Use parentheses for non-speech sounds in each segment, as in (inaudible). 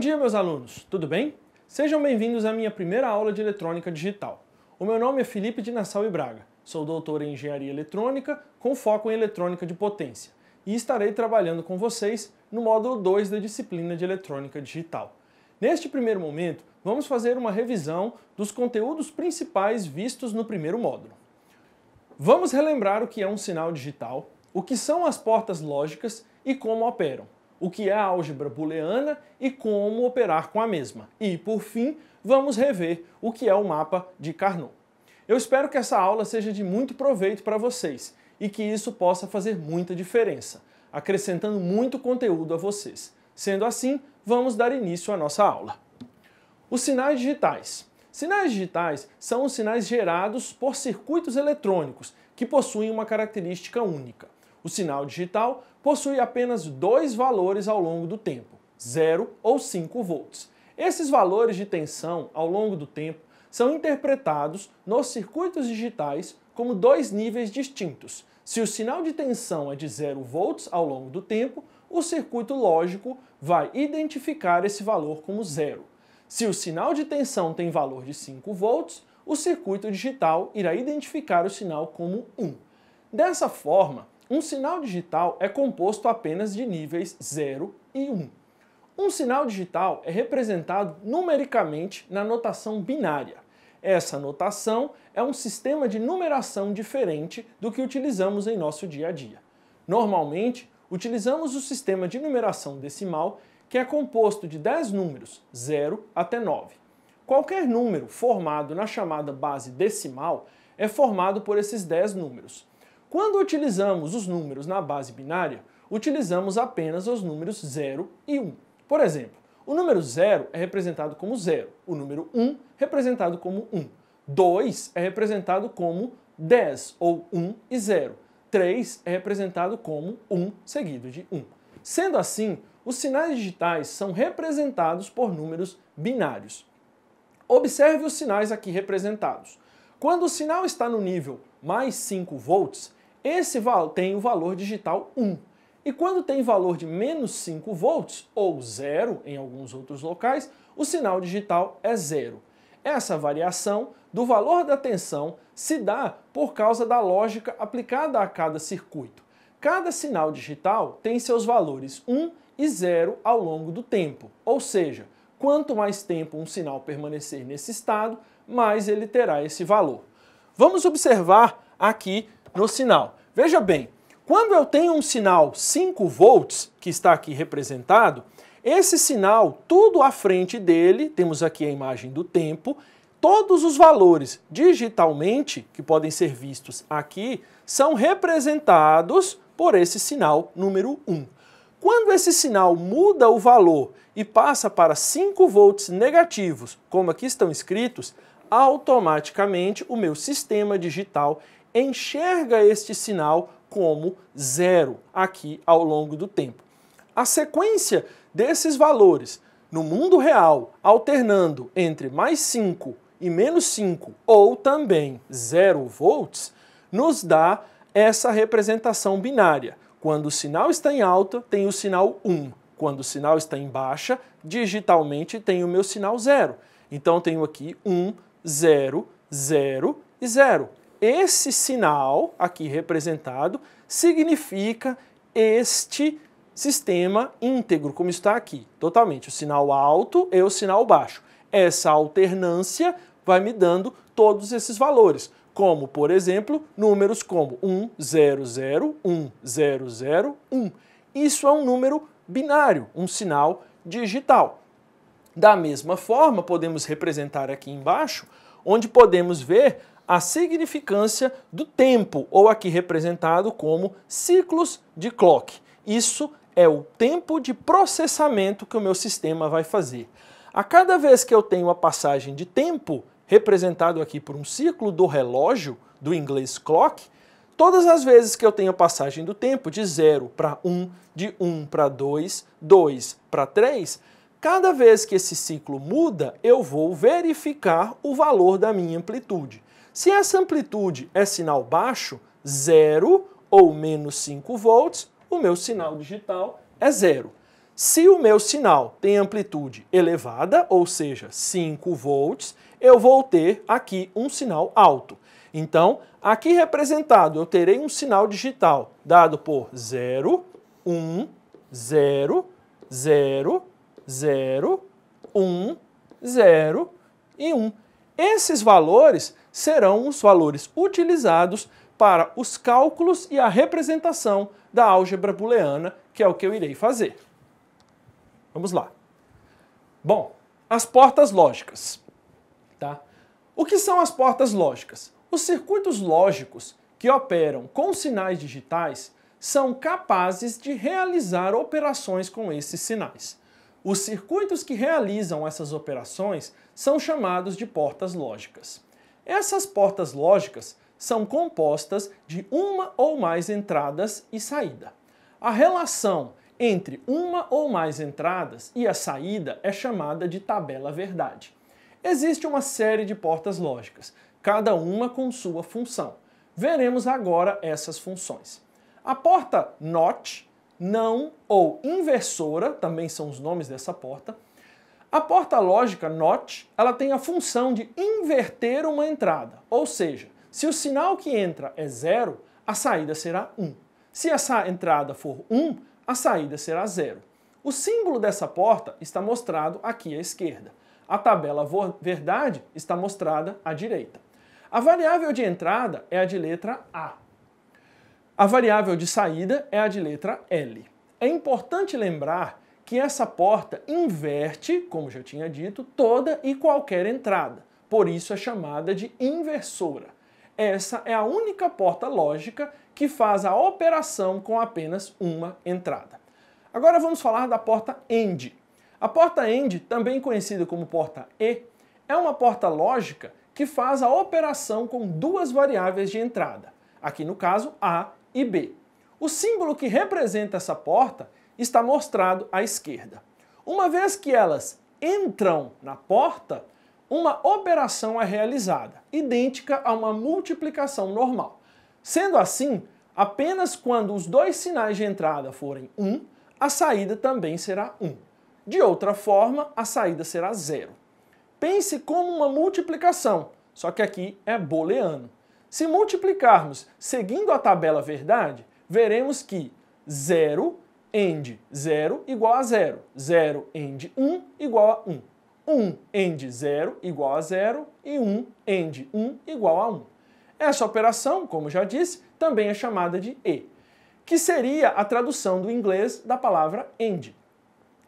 dia, meus alunos! Tudo bem? Sejam bem-vindos à minha primeira aula de eletrônica digital. O meu nome é Felipe de Nassau e Braga, sou doutor em engenharia eletrônica com foco em eletrônica de potência e estarei trabalhando com vocês no módulo 2 da disciplina de eletrônica digital. Neste primeiro momento, vamos fazer uma revisão dos conteúdos principais vistos no primeiro módulo. Vamos relembrar o que é um sinal digital, o que são as portas lógicas e como operam o que é a álgebra booleana e como operar com a mesma. E, por fim, vamos rever o que é o mapa de Carnot. Eu espero que essa aula seja de muito proveito para vocês e que isso possa fazer muita diferença, acrescentando muito conteúdo a vocês. Sendo assim, vamos dar início à nossa aula. Os sinais digitais. Sinais digitais são os sinais gerados por circuitos eletrônicos que possuem uma característica única. O sinal digital possui apenas dois valores ao longo do tempo, 0 ou 5 volts. Esses valores de tensão ao longo do tempo são interpretados nos circuitos digitais como dois níveis distintos. Se o sinal de tensão é de 0 volts ao longo do tempo, o circuito lógico vai identificar esse valor como zero. Se o sinal de tensão tem valor de 5 volts, o circuito digital irá identificar o sinal como 1. Dessa forma, um sinal digital é composto apenas de níveis 0 e 1. Um. um sinal digital é representado numericamente na notação binária. Essa notação é um sistema de numeração diferente do que utilizamos em nosso dia a dia. Normalmente, utilizamos o sistema de numeração decimal, que é composto de 10 números, 0 até 9. Qualquer número formado na chamada base decimal é formado por esses 10 números. Quando utilizamos os números na base binária, utilizamos apenas os números 0 e 1. Por exemplo, o número 0 é representado como 0, o número 1 um, representado como 1, 2 é representado como 10 ou 1 e 0, 3 é representado como 1 seguido de 1. Sendo assim, os sinais digitais são representados por números binários. Observe os sinais aqui representados. Quando o sinal está no nível mais 5 volts, esse tem o valor digital 1. E quando tem valor de menos 5 volts, ou zero em alguns outros locais, o sinal digital é zero. Essa variação do valor da tensão se dá por causa da lógica aplicada a cada circuito. Cada sinal digital tem seus valores 1 e 0 ao longo do tempo, ou seja, quanto mais tempo um sinal permanecer nesse estado, mais ele terá esse valor. Vamos observar aqui no sinal. Veja bem, quando eu tenho um sinal 5 volts, que está aqui representado, esse sinal, tudo à frente dele, temos aqui a imagem do tempo, todos os valores digitalmente, que podem ser vistos aqui, são representados por esse sinal número 1. Quando esse sinal muda o valor e passa para 5 volts negativos, como aqui estão escritos, automaticamente o meu sistema digital enxerga este sinal como zero aqui ao longo do tempo. A sequência desses valores no mundo real, alternando entre mais 5 e menos 5 ou também 0 volts, nos dá essa representação binária. Quando o sinal está em alta, tem o sinal 1. Quando o sinal está em baixa, digitalmente tem o meu sinal 0. Então tenho aqui 1, 0, 0 e 0. Esse sinal aqui representado significa este sistema íntegro, como está aqui, totalmente o sinal alto e o sinal baixo. Essa alternância vai me dando todos esses valores, como, por exemplo, números como 1, 0, 0, 1, 0, 0, 1. Isso é um número binário, um sinal digital. Da mesma forma, podemos representar aqui embaixo, onde podemos ver a significância do tempo, ou aqui representado como ciclos de clock. Isso é o tempo de processamento que o meu sistema vai fazer. A cada vez que eu tenho a passagem de tempo, representado aqui por um ciclo do relógio, do inglês clock, todas as vezes que eu tenho a passagem do tempo de 0 para 1, de 1 um para 2, 2 para 3, cada vez que esse ciclo muda, eu vou verificar o valor da minha amplitude. Se essa amplitude é sinal baixo, 0 ou menos 5 volts, o meu sinal digital é zero. Se o meu sinal tem amplitude elevada, ou seja, 5 volts, eu vou ter aqui um sinal alto. Então, aqui representado, eu terei um sinal digital dado por 0, 1, 0, 0, 0, 1, 0 e 1. Esses valores serão os valores utilizados para os cálculos e a representação da álgebra booleana, que é o que eu irei fazer. Vamos lá. Bom, as portas lógicas. Tá? O que são as portas lógicas? Os circuitos lógicos que operam com sinais digitais são capazes de realizar operações com esses sinais. Os circuitos que realizam essas operações são chamados de portas lógicas. Essas portas lógicas são compostas de uma ou mais entradas e saída. A relação entre uma ou mais entradas e a saída é chamada de tabela verdade. Existe uma série de portas lógicas, cada uma com sua função. Veremos agora essas funções. A porta NOT, não ou inversora, também são os nomes dessa porta, a porta lógica NOT, ela tem a função de inverter uma entrada, ou seja, se o sinal que entra é zero, a saída será 1. Um. Se essa entrada for 1, um, a saída será zero. O símbolo dessa porta está mostrado aqui à esquerda. A tabela verdade está mostrada à direita. A variável de entrada é a de letra A. A variável de saída é a de letra L. É importante lembrar que essa porta inverte, como já tinha dito, toda e qualquer entrada. Por isso é chamada de inversora. Essa é a única porta lógica que faz a operação com apenas uma entrada. Agora vamos falar da porta AND. A porta AND, também conhecida como porta E, é uma porta lógica que faz a operação com duas variáveis de entrada, aqui no caso A e B. O símbolo que representa essa porta está mostrado à esquerda. Uma vez que elas entram na porta, uma operação é realizada, idêntica a uma multiplicação normal. Sendo assim, apenas quando os dois sinais de entrada forem 1, um, a saída também será 1. Um. De outra forma, a saída será zero. Pense como uma multiplicação, só que aqui é booleano. Se multiplicarmos seguindo a tabela verdade, veremos que zero end 0 igual a 0, 0 end 1 igual a 1, 1 end 0 igual a 0 e 1 end 1 igual a 1. Essa operação, como já disse, também é chamada de E, que seria a tradução do inglês da palavra end.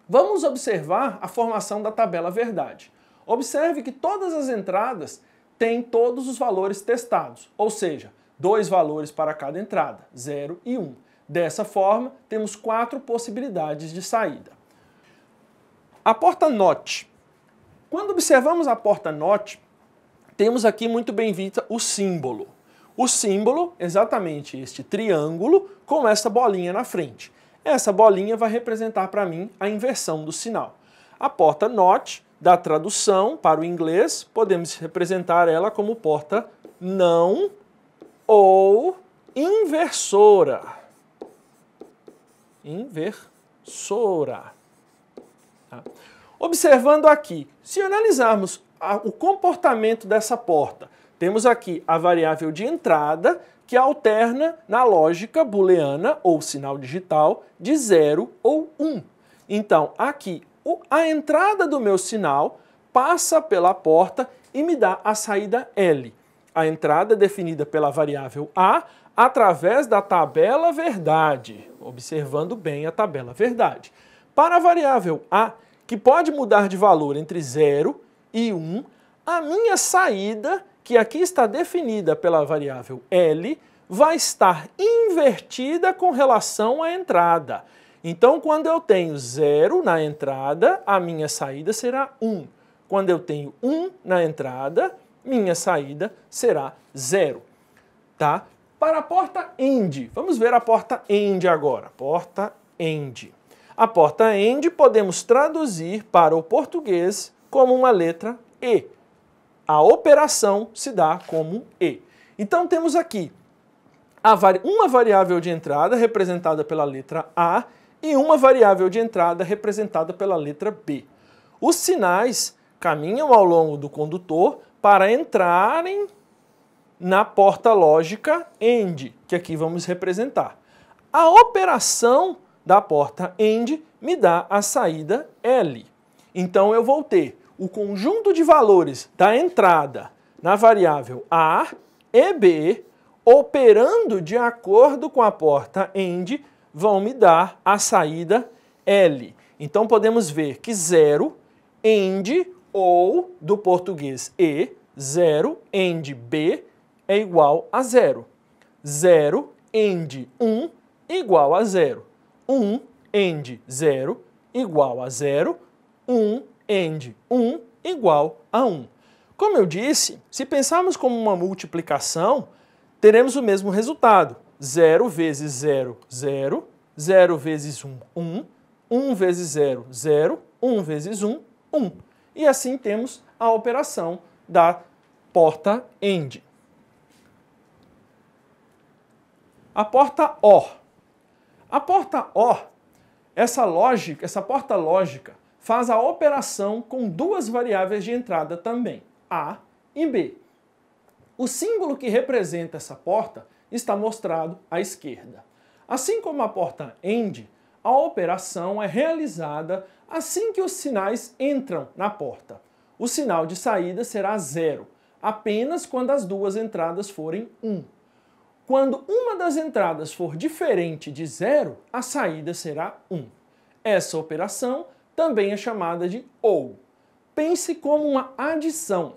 Vamos observar a formação da tabela verdade. Observe que todas as entradas têm todos os valores testados, ou seja, dois valores para cada entrada, 0 e 1. Um. Dessa forma, temos quatro possibilidades de saída. A porta NOT. Quando observamos a porta NOT, temos aqui muito bem vista o símbolo. O símbolo, exatamente este triângulo, com essa bolinha na frente. Essa bolinha vai representar para mim a inversão do sinal. A porta NOT, da tradução para o inglês, podemos representar ela como porta não ou inversora inversora. Tá? Observando aqui, se analisarmos a, o comportamento dessa porta, temos aqui a variável de entrada que alterna na lógica booleana ou sinal digital de 0 ou 1. Um. Então, aqui, o, a entrada do meu sinal passa pela porta e me dá a saída L a entrada é definida pela variável A através da tabela verdade, observando bem a tabela verdade. Para a variável A, que pode mudar de valor entre 0 e 1, um, a minha saída, que aqui está definida pela variável L, vai estar invertida com relação à entrada. Então, quando eu tenho 0 na entrada, a minha saída será 1. Um. Quando eu tenho 1 um na entrada, minha saída será zero, tá? Para a porta end, vamos ver a porta end agora, porta end. A porta end podemos traduzir para o português como uma letra E. A operação se dá como E. Então temos aqui uma variável de entrada representada pela letra A e uma variável de entrada representada pela letra B. Os sinais caminham ao longo do condutor para entrarem na porta lógica AND que aqui vamos representar. A operação da porta AND me dá a saída L. Então eu vou ter o conjunto de valores da entrada na variável A e B operando de acordo com a porta AND vão me dar a saída L. Então podemos ver que zero AND ou do português E, 0 end B é igual a 0. 0 end 1 igual a 0. 1 end 0 igual a 0. 1 end 1 igual a 1. Como eu disse, se pensarmos como uma multiplicação, teremos o mesmo resultado. 0 vezes 0, 0. 0 vezes 1, 1. 1 vezes 0, 0. 1 vezes 1, 1. E assim temos a operação da porta end. A porta OR. A porta OR, essa lógica, essa porta lógica faz a operação com duas variáveis de entrada também, A e B. O símbolo que representa essa porta está mostrado à esquerda. Assim como a porta end, a operação é realizada assim que os sinais entram na porta. O sinal de saída será zero, apenas quando as duas entradas forem 1. Um. Quando uma das entradas for diferente de zero, a saída será 1. Um. Essa operação também é chamada de OU. Pense como uma adição.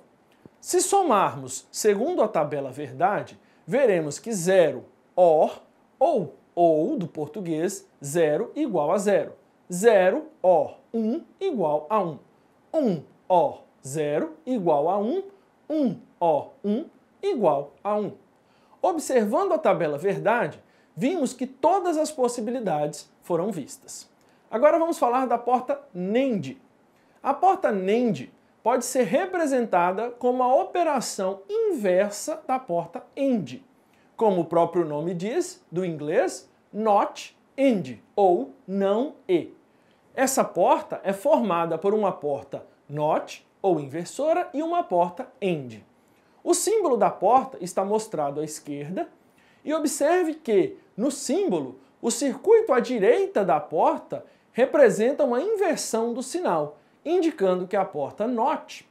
Se somarmos segundo a tabela verdade, veremos que zero OR ou ou do português 0 igual a 0. 0 or 1 um, igual a 1. Um. 1 um, or 0 igual a 1. 1 or 1 igual a 1. Observando a tabela verdade, vimos que todas as possibilidades foram vistas. Agora vamos falar da porta NEND. A porta NEND pode ser representada como a operação inversa da porta END como o próprio nome diz, do inglês not end ou não e. Essa porta é formada por uma porta not ou inversora e uma porta end. O símbolo da porta está mostrado à esquerda e observe que no símbolo o circuito à direita da porta representa uma inversão do sinal, indicando que a porta NOT,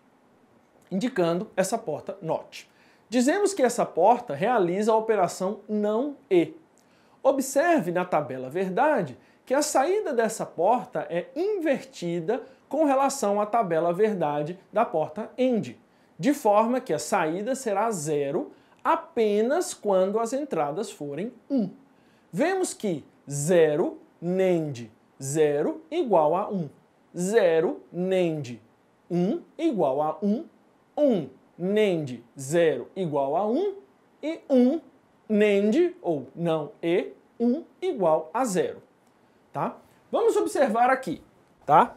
indicando essa porta NOT. Dizemos que essa porta realiza a operação não E. Observe na tabela verdade que a saída dessa porta é invertida com relação à tabela verdade da porta end, de forma que a saída será zero apenas quando as entradas forem 1. Vemos que zero NEND 0 igual a 1. 0 NEND 1 igual a 1, 1. NAND 0 igual a 1 e 1 NAND, ou não E, 1 igual a 0. Tá? Vamos observar aqui, tá?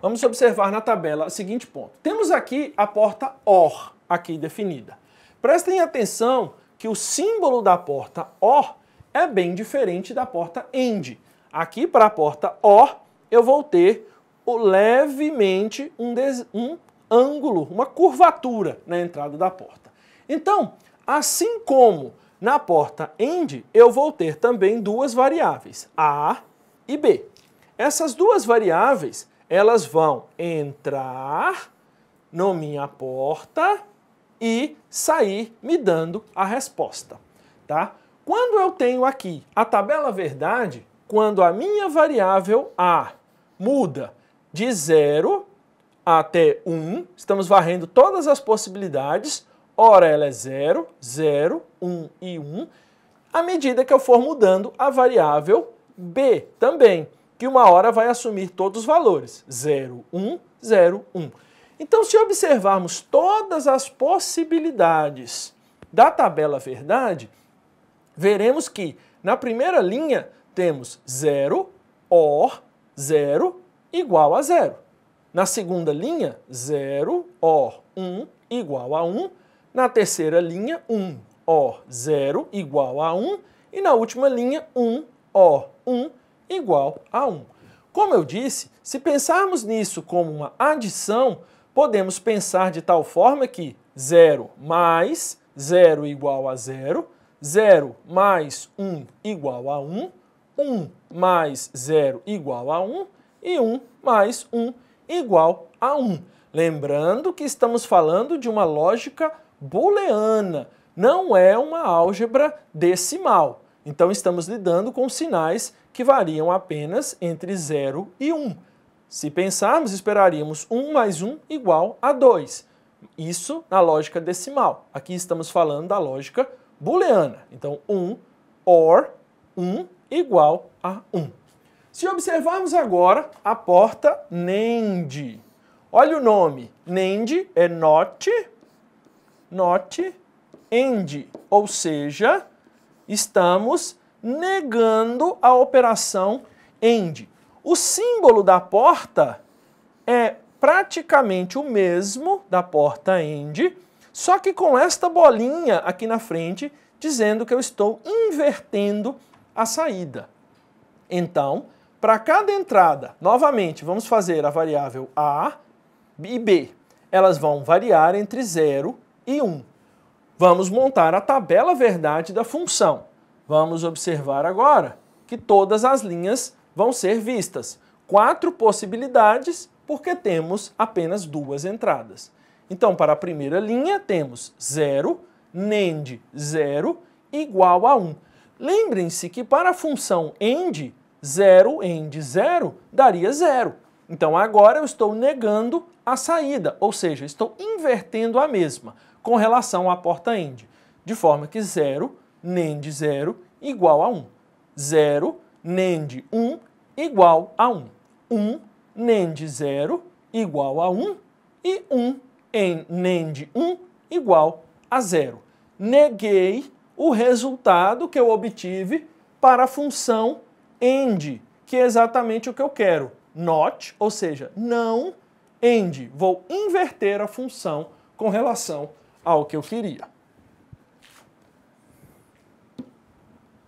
Vamos observar na tabela o seguinte ponto. Temos aqui a porta OR aqui definida. Prestem atenção que o símbolo da porta OR é bem diferente da porta END. Aqui para a porta OR eu vou ter o levemente um, des... um ângulo, uma curvatura na entrada da porta. Então, assim como na porta end, eu vou ter também duas variáveis, A e B. Essas duas variáveis, elas vão entrar na minha porta e sair me dando a resposta, tá? Quando eu tenho aqui a tabela verdade, quando a minha variável A muda de 0 até 1, estamos varrendo todas as possibilidades, ora ela é 0, 0, 1 e 1, à medida que eu for mudando a variável b também, que uma hora vai assumir todos os valores, 0, 1, 0, 1. Então, se observarmos todas as possibilidades da tabela verdade, veremos que na primeira linha temos 0, OR, 0 igual a 0. Na segunda linha, 0, O, 1 um, igual a 1. Um. Na terceira linha, 1, um, O, 0 igual a 1. E na última linha, 1, O, 1 igual a 1. Como eu disse, se pensarmos nisso como uma adição, podemos pensar de tal forma que 0 mais 0 igual a 0, 0 mais 1 igual a 1, 1 mais 0 igual a 1 e 1 mais 1 igual a 1. Lembrando que estamos falando de uma lógica booleana, não é uma álgebra decimal. Então estamos lidando com sinais que variam apenas entre 0 e 1. Se pensarmos, esperaríamos 1 mais 1 igual a 2. Isso na lógica decimal. Aqui estamos falando da lógica booleana. Então 1 or 1 igual a 1. Se observarmos agora a porta Nend, olha o nome. Nend é not, not end, ou seja, estamos negando a operação end. O símbolo da porta é praticamente o mesmo da porta end, só que com esta bolinha aqui na frente dizendo que eu estou invertendo a saída. Então, para cada entrada, novamente, vamos fazer a variável A e B. Elas vão variar entre 0 e 1. Vamos montar a tabela verdade da função. Vamos observar agora que todas as linhas vão ser vistas. Quatro possibilidades, porque temos apenas duas entradas. Então, para a primeira linha, temos 0, NEND 0, igual a 1. Lembrem-se que para a função END, 0 em de 0 daria 0. Então agora eu estou negando a saída, ou seja, estou invertendo a mesma com relação à porta end, de forma que 0 nem de 0 igual a 1. 0 nem de 1 igual a 1. 1 nem de 0 igual a 1 e 1 em nem de 1 igual a 0. Neguei o resultado que eu obtive para a função end, que é exatamente o que eu quero. Not, ou seja, não end. Vou inverter a função com relação ao que eu queria.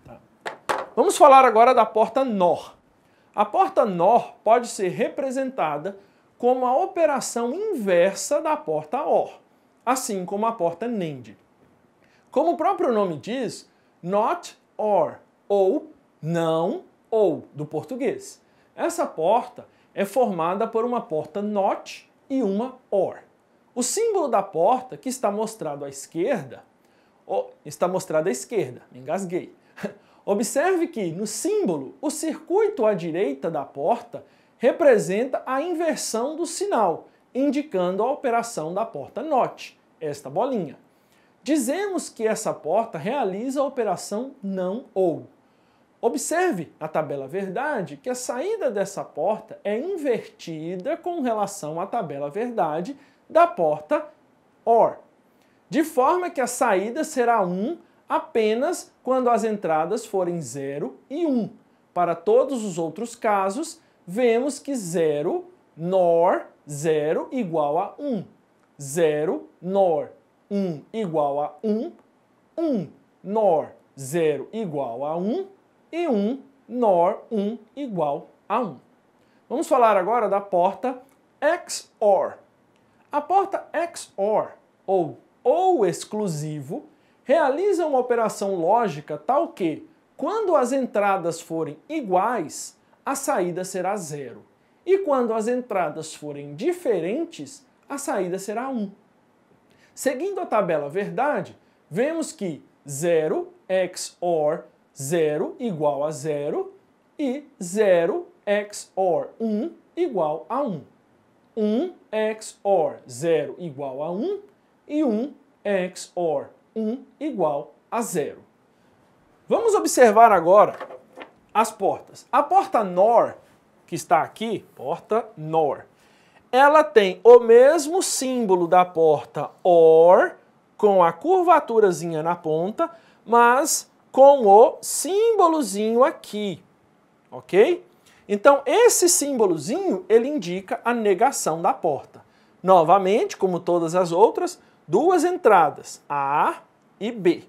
Tá. Vamos falar agora da porta NOR. A porta NOR pode ser representada como a operação inversa da porta OR, assim como a porta NAND. Como o próprio nome diz, NOT OR, ou não ou do português. Essa porta é formada por uma porta not e uma or. O símbolo da porta que está mostrado à esquerda, está mostrado à esquerda, me engasguei. (laughs) Observe que no símbolo, o circuito à direita da porta representa a inversão do sinal, indicando a operação da porta NOT, esta bolinha. Dizemos que essa porta realiza a operação não ou. Observe a tabela verdade que a saída dessa porta é invertida com relação à tabela verdade da porta OR, de forma que a saída será 1 apenas quando as entradas forem 0 e 1. Para todos os outros casos, vemos que 0 NOR 0 igual a 1, 0 NOR 1 igual a 1, 1 NOR 0 igual a 1, e um NOR 1 igual a 1. Vamos falar agora da porta XOR. A porta XOR, ou OU exclusivo, realiza uma operação lógica tal que, quando as entradas forem iguais, a saída será zero. E quando as entradas forem diferentes, a saída será 1. Seguindo a tabela verdade, vemos que 0 XOR 0 igual a 0 e 0 XOR 1 igual a 1. 1 XOR 0 igual a 1 e 1 XOR 1 igual a 0. Vamos observar agora as portas. A porta NOR, que está aqui, porta NOR, ela tem o mesmo símbolo da porta OR, com a curvaturazinha na ponta, mas com o símbolozinho aqui, ok? Então, esse símbolozinho, ele indica a negação da porta. Novamente, como todas as outras, duas entradas, A e B.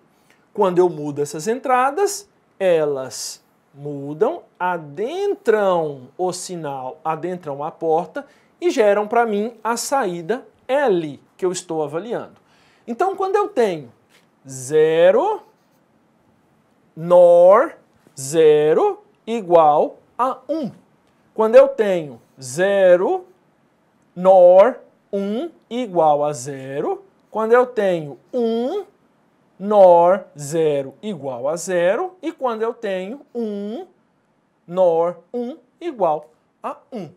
Quando eu mudo essas entradas, elas mudam, adentram o sinal, adentram a porta e geram para mim a saída L que eu estou avaliando. Então, quando eu tenho zero nor 0 igual a 1. Quando eu tenho 0, nor 1 igual a 0. Quando eu tenho 1, nor 0 igual a 0. E quando eu tenho 1, nor 1 igual a 1.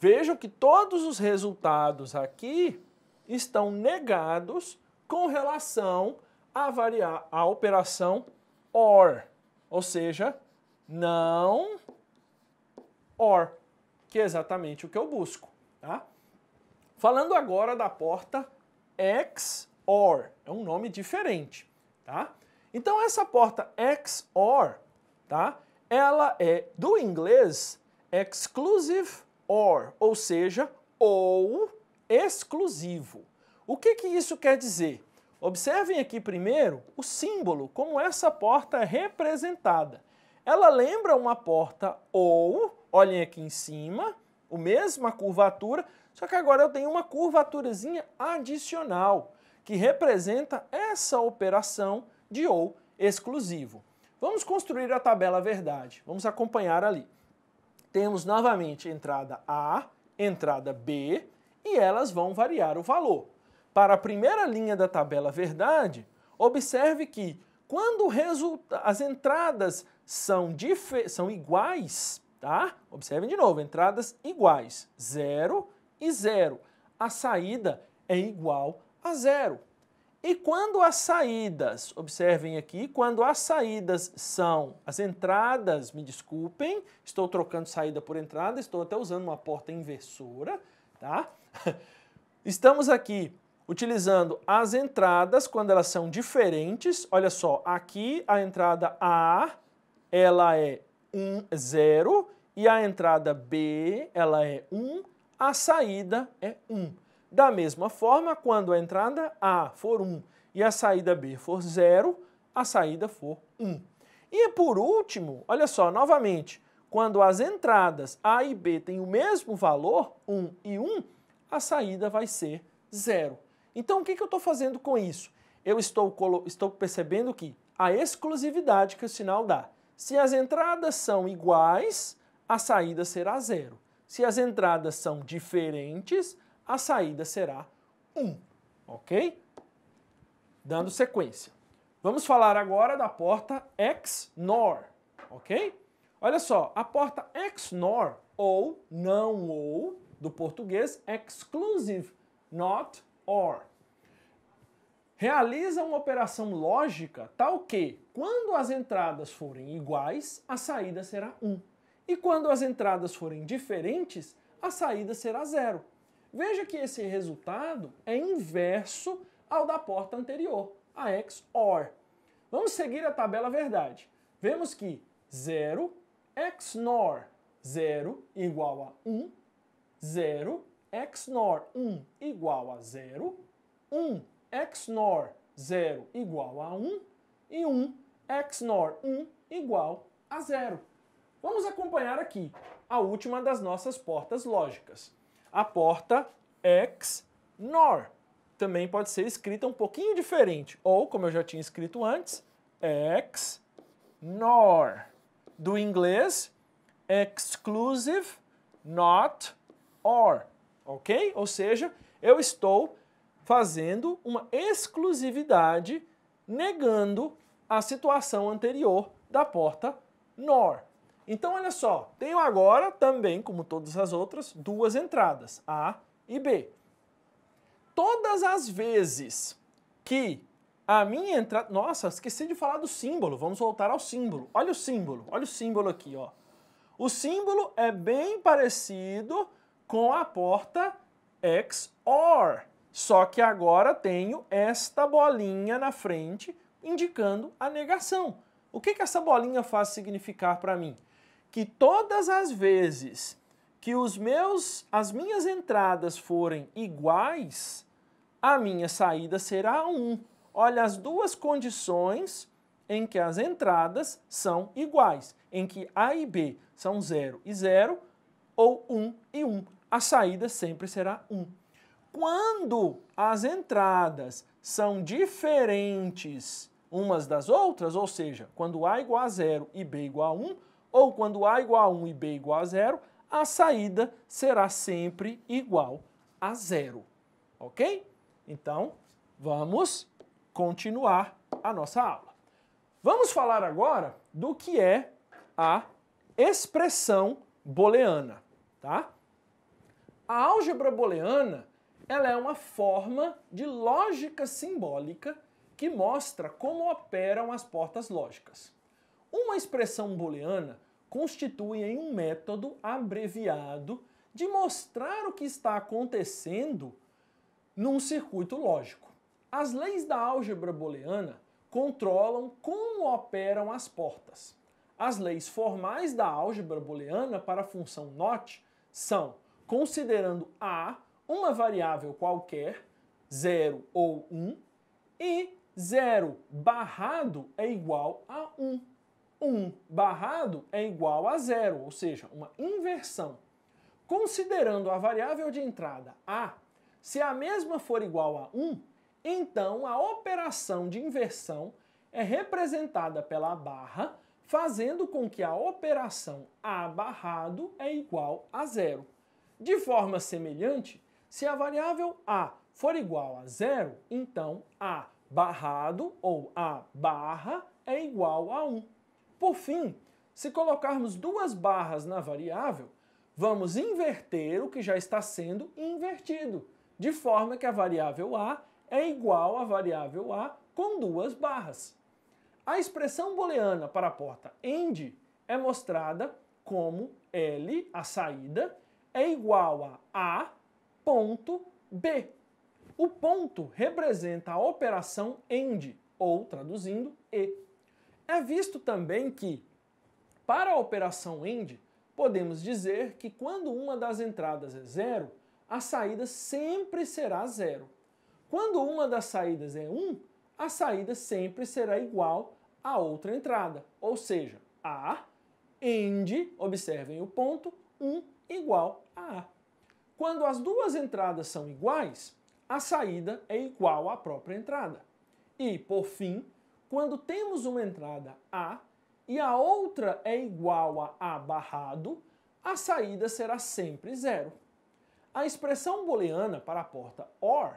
Vejam que todos os resultados aqui estão negados com relação a, variar, a operação or, ou seja, não or, que é exatamente o que eu busco, tá? Falando agora da porta XOR, é um nome diferente, tá? Então essa porta XOR, tá? Ela é do inglês exclusive or, ou seja, ou exclusivo. O que que isso quer dizer? Observem aqui primeiro o símbolo, como essa porta é representada. Ela lembra uma porta ou, olhem aqui em cima, o mesma curvatura, só que agora eu tenho uma curvaturazinha adicional, que representa essa operação de ou exclusivo. Vamos construir a tabela verdade, vamos acompanhar ali. Temos novamente entrada A, entrada B, e elas vão variar o valor para a primeira linha da tabela verdade, observe que quando as entradas são, são iguais, tá? Observem de novo, entradas iguais, 0 e 0. A saída é igual a 0. E quando as saídas, observem aqui, quando as saídas são as entradas, me desculpem, estou trocando saída por entrada, estou até usando uma porta inversora, tá? (laughs) Estamos aqui utilizando as entradas quando elas são diferentes. Olha só, aqui a entrada A, ela é 1, 0, e a entrada B, ela é 1, a saída é 1. Da mesma forma, quando a entrada A for 1 e a saída B for 0, a saída for 1. E por último, olha só, novamente, quando as entradas A e B têm o mesmo valor, 1 e 1, a saída vai ser 0. Então, o que, que eu estou fazendo com isso? Eu estou, estou percebendo que a exclusividade que o sinal dá. Se as entradas são iguais, a saída será zero. Se as entradas são diferentes, a saída será 1, um, ok? Dando sequência. Vamos falar agora da porta XNOR, ok? Olha só, a porta XNOR, ou não ou, do português, Exclusive Not or. Realiza uma operação lógica tal que, quando as entradas forem iguais, a saída será 1. E quando as entradas forem diferentes, a saída será 0. Veja que esse resultado é inverso ao da porta anterior, a XOR. Vamos seguir a tabela verdade. Vemos que 0 XNOR 0 igual a 1, 0 XNOR 1 igual a 0, 1 XNOR 0 igual a 1 e 1 XNOR 1 igual a 0. Vamos acompanhar aqui a última das nossas portas lógicas. A porta XNOR também pode ser escrita um pouquinho diferente, ou como eu já tinha escrito antes, XNOR. Do inglês, exclusive, not, or ok? Ou seja, eu estou fazendo uma exclusividade negando a situação anterior da porta NOR. Então, olha só, tenho agora também, como todas as outras, duas entradas, A e B. Todas as vezes que a minha entrada... Nossa, esqueci de falar do símbolo, vamos voltar ao símbolo. Olha o símbolo, olha o símbolo aqui, ó. O símbolo é bem parecido com a porta XOR. Só que agora tenho esta bolinha na frente indicando a negação. O que, que essa bolinha faz significar para mim? Que todas as vezes que os meus, as minhas entradas forem iguais, a minha saída será 1. Olha as duas condições em que as entradas são iguais, em que A e B são 0 e 0 ou 1 e 1 a saída sempre será 1. Quando as entradas são diferentes umas das outras, ou seja, quando A igual a zero e B igual a 1, ou quando A igual a 1 e B igual a zero, a saída será sempre igual a zero. Ok? Então, vamos continuar a nossa aula. Vamos falar agora do que é a expressão booleana, tá? A álgebra booleana ela é uma forma de lógica simbólica que mostra como operam as portas lógicas. Uma expressão booleana constitui em um método abreviado de mostrar o que está acontecendo num circuito lógico. As leis da álgebra booleana controlam como operam as portas. As leis formais da álgebra booleana para a função NOT são considerando A uma variável qualquer, 0 ou 1, um, e 0 barrado é igual a 1. Um. 1 um barrado é igual a 0, ou seja, uma inversão. Considerando a variável de entrada A, se a mesma for igual a 1, então a operação de inversão é representada pela barra, fazendo com que a operação A barrado é igual a zero. De forma semelhante, se a variável a for igual a zero, então a barrado ou a barra é igual a 1. Por fim, se colocarmos duas barras na variável, vamos inverter o que já está sendo invertido, de forma que a variável a é igual à variável a com duas barras. A expressão booleana para a porta AND é mostrada como L, a saída, é igual a A ponto B. O ponto representa a operação AND, ou traduzindo, E. É visto também que, para a operação AND, podemos dizer que quando uma das entradas é zero, a saída sempre será zero. Quando uma das saídas é 1, um, a saída sempre será igual a outra entrada, ou seja, A AND, observem o ponto, 1 um, igual a A. Quando as duas entradas são iguais, a saída é igual à própria entrada. E, por fim, quando temos uma entrada A e a outra é igual a A barrado, a saída será sempre zero. A expressão booleana para a porta OR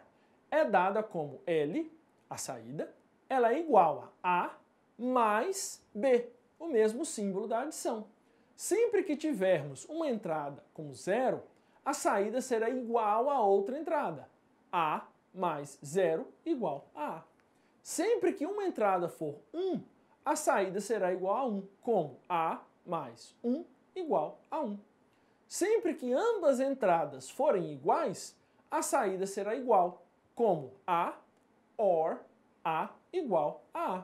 é dada como L, a saída, ela é igual a A mais B, o mesmo símbolo da adição. Sempre que tivermos uma entrada com zero, a saída será igual a outra entrada. A mais zero igual a A. Sempre que uma entrada for 1, a saída será igual a 1, como A mais 1 igual a 1. Sempre que ambas entradas forem iguais, a saída será igual, como A OR A igual a A.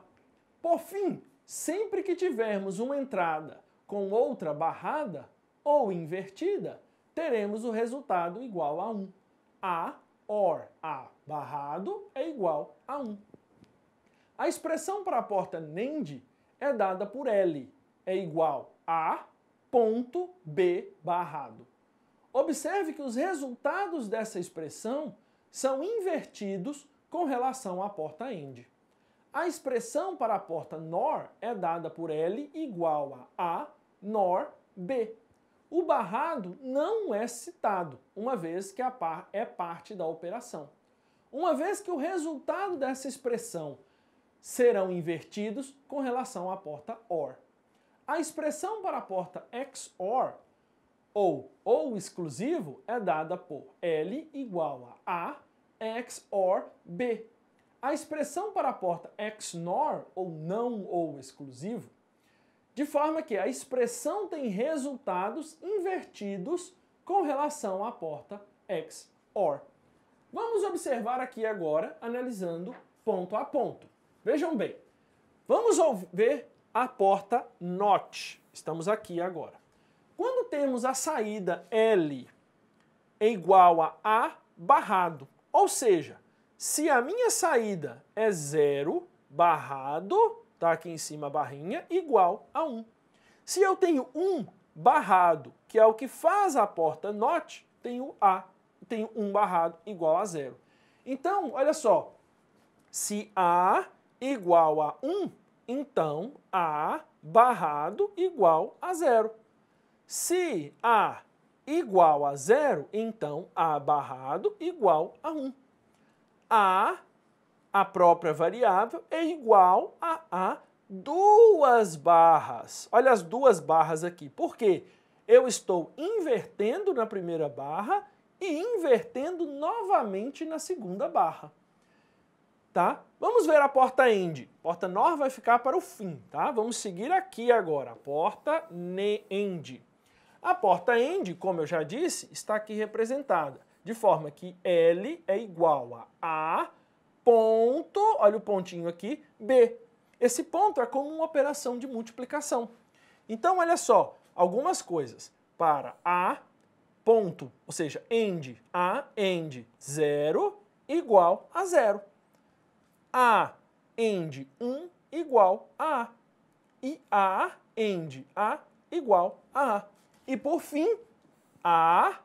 Por fim, sempre que tivermos uma entrada com outra barrada ou invertida, teremos o resultado igual a 1. A OR A barrado é igual a 1. A expressão para a porta NAND é dada por L, é igual a ponto B barrado. Observe que os resultados dessa expressão são invertidos com relação à porta end. A expressão para a porta NOR é dada por L igual a A NOR B. O barrado não é citado, uma vez que a par é parte da operação. Uma vez que o resultado dessa expressão serão invertidos com relação à porta OR. A expressão para a porta XOR ou ou exclusivo é dada por L igual a A XOR B, a expressão para a porta XNOR, ou não ou exclusivo, de forma que a expressão tem resultados invertidos com relação à porta XOR. Vamos observar aqui agora, analisando ponto a ponto. Vejam bem, vamos ver a porta NOT. Estamos aqui agora. Quando temos a saída L é igual a A barrado, ou seja, se a minha saída é zero barrado, tá aqui em cima a barrinha, igual a 1. Se eu tenho 1 barrado, que é o que faz a porta NOT, tenho A, tenho 1 barrado igual a zero. Então, olha só, se A igual a 1, então A barrado igual a zero. Se A igual a zero, então A barrado igual a 1. A, a própria variável, é igual a A duas barras. Olha as duas barras aqui. Por quê? Eu estou invertendo na primeira barra e invertendo novamente na segunda barra. Tá? Vamos ver a porta end. Porta NOR vai ficar para o fim, tá? Vamos seguir aqui agora, a porta end. A porta end, como eu já disse, está aqui representada de forma que L é igual a A ponto, olha o pontinho aqui, B. Esse ponto é como uma operação de multiplicação. Então, olha só, algumas coisas. Para A, ponto, ou seja, end, A, end, 0, igual a 0. A, end, 1, um, igual a A. E A, end, A, igual a A. E por fim, A,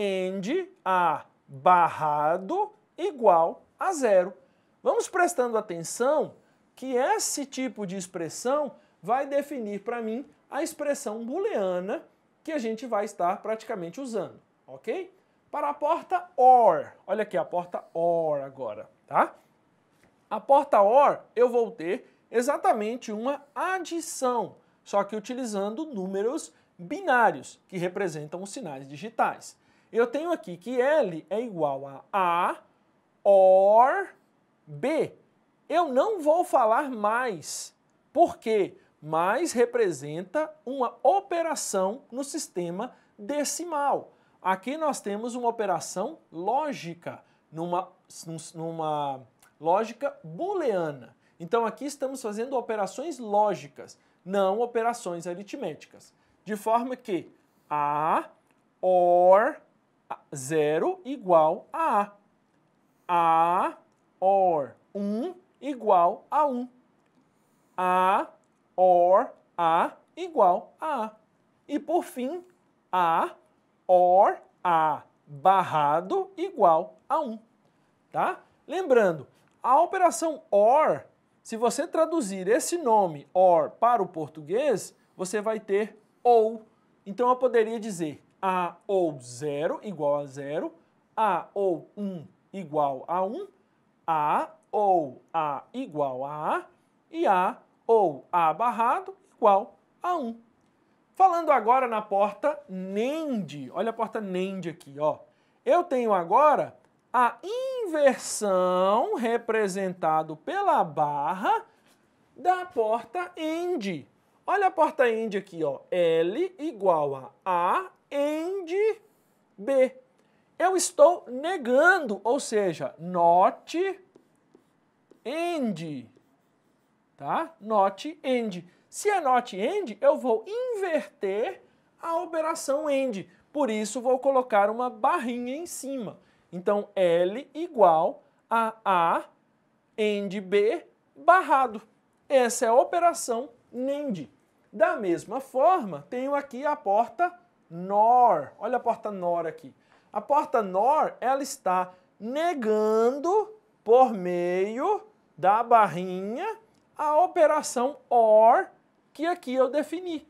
end a barrado igual a zero. Vamos prestando atenção que esse tipo de expressão vai definir para mim a expressão booleana que a gente vai estar praticamente usando, ok? Para a porta OR, olha aqui a porta OR agora, tá? A porta OR eu vou ter exatamente uma adição, só que utilizando números binários, que representam os sinais digitais. Eu tenho aqui que L é igual a A OR B. Eu não vou falar mais, porque mais representa uma operação no sistema decimal. Aqui nós temos uma operação lógica, numa, numa lógica booleana. Então aqui estamos fazendo operações lógicas, não operações aritméticas. De forma que A OR 0 igual a A. A or 1 um, igual a 1. Um. A or A igual a A. E por fim, A or A barrado igual a 1. Um, tá? Lembrando, a operação OR, se você traduzir esse nome OR para o português, você vai ter OU. Então eu poderia dizer a ou 0 igual a 0, A ou 1 um, igual a 1, um, A ou A igual a A e A ou A barrado igual a 1. Um. Falando agora na porta NEND, olha a porta NEND aqui, ó. Eu tenho agora a inversão representado pela barra da porta END. Olha a porta END aqui, ó. L igual a A and B. Eu estou negando, ou seja, not end. Tá? Not end. Se é not end, eu vou inverter a operação end. Por isso, vou colocar uma barrinha em cima. Então, L igual a A end B barrado. Essa é a operação NEND. Da mesma forma, tenho aqui a porta nor. Olha a porta nor aqui. A porta nor, ela está negando por meio da barrinha a operação OR que aqui eu defini.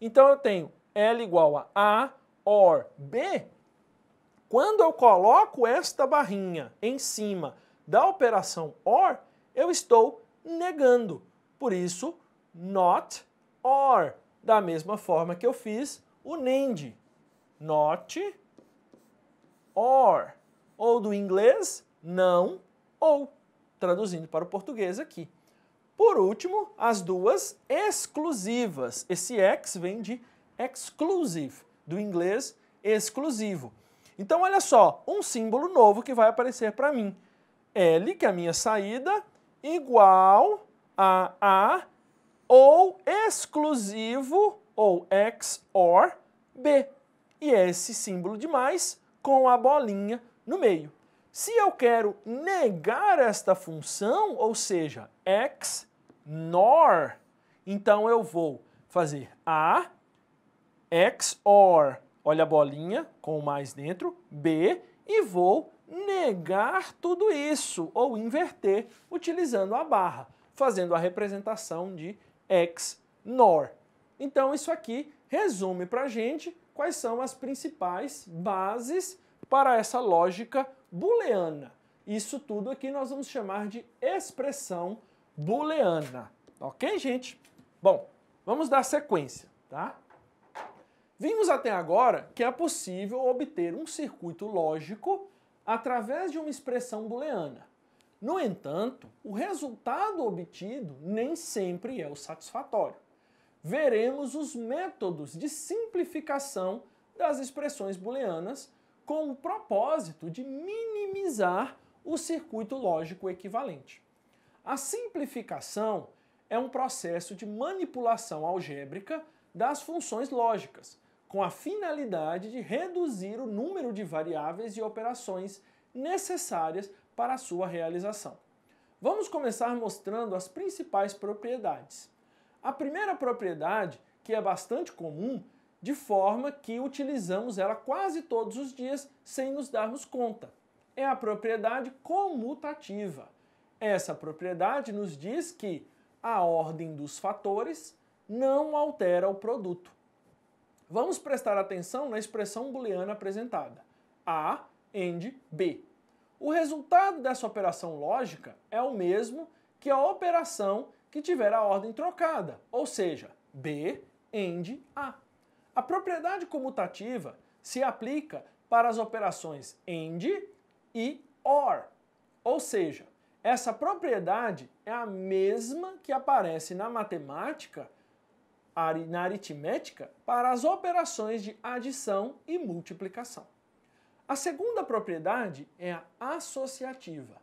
Então eu tenho L igual a A OR B. Quando eu coloco esta barrinha em cima da operação OR, eu estou negando. Por isso, not OR. Da mesma forma que eu fiz o NAND. Not, or. Ou do inglês, não, ou. Traduzindo para o português aqui. Por último, as duas exclusivas. Esse ex vem de exclusive, do inglês exclusivo. Então, olha só, um símbolo novo que vai aparecer para mim. L, que é a minha saída, igual a A ou exclusivo ou XOR B. E é esse símbolo de mais com a bolinha no meio. Se eu quero negar esta função, ou seja, x nor, então eu vou fazer a xor, olha a bolinha com o mais dentro, b, e vou negar tudo isso, ou inverter, utilizando a barra, fazendo a representação de x nor. Então, isso aqui resume para a gente quais são as principais bases para essa lógica booleana. Isso tudo aqui nós vamos chamar de expressão booleana. Ok, gente? Bom, vamos dar sequência, tá? Vimos até agora que é possível obter um circuito lógico através de uma expressão booleana. No entanto, o resultado obtido nem sempre é o satisfatório veremos os métodos de simplificação das expressões booleanas com o propósito de minimizar o circuito lógico equivalente. A simplificação é um processo de manipulação algébrica das funções lógicas, com a finalidade de reduzir o número de variáveis e operações necessárias para a sua realização. Vamos começar mostrando as principais propriedades. A primeira propriedade, que é bastante comum, de forma que utilizamos ela quase todos os dias sem nos darmos conta, é a propriedade comutativa. Essa propriedade nos diz que a ordem dos fatores não altera o produto. Vamos prestar atenção na expressão booleana apresentada: A and B. O resultado dessa operação lógica é o mesmo que a operação que tiver a ordem trocada, ou seja, B end A. A propriedade comutativa se aplica para as operações AND e OR. Ou seja, essa propriedade é a mesma que aparece na matemática, na aritmética, para as operações de adição e multiplicação. A segunda propriedade é a associativa.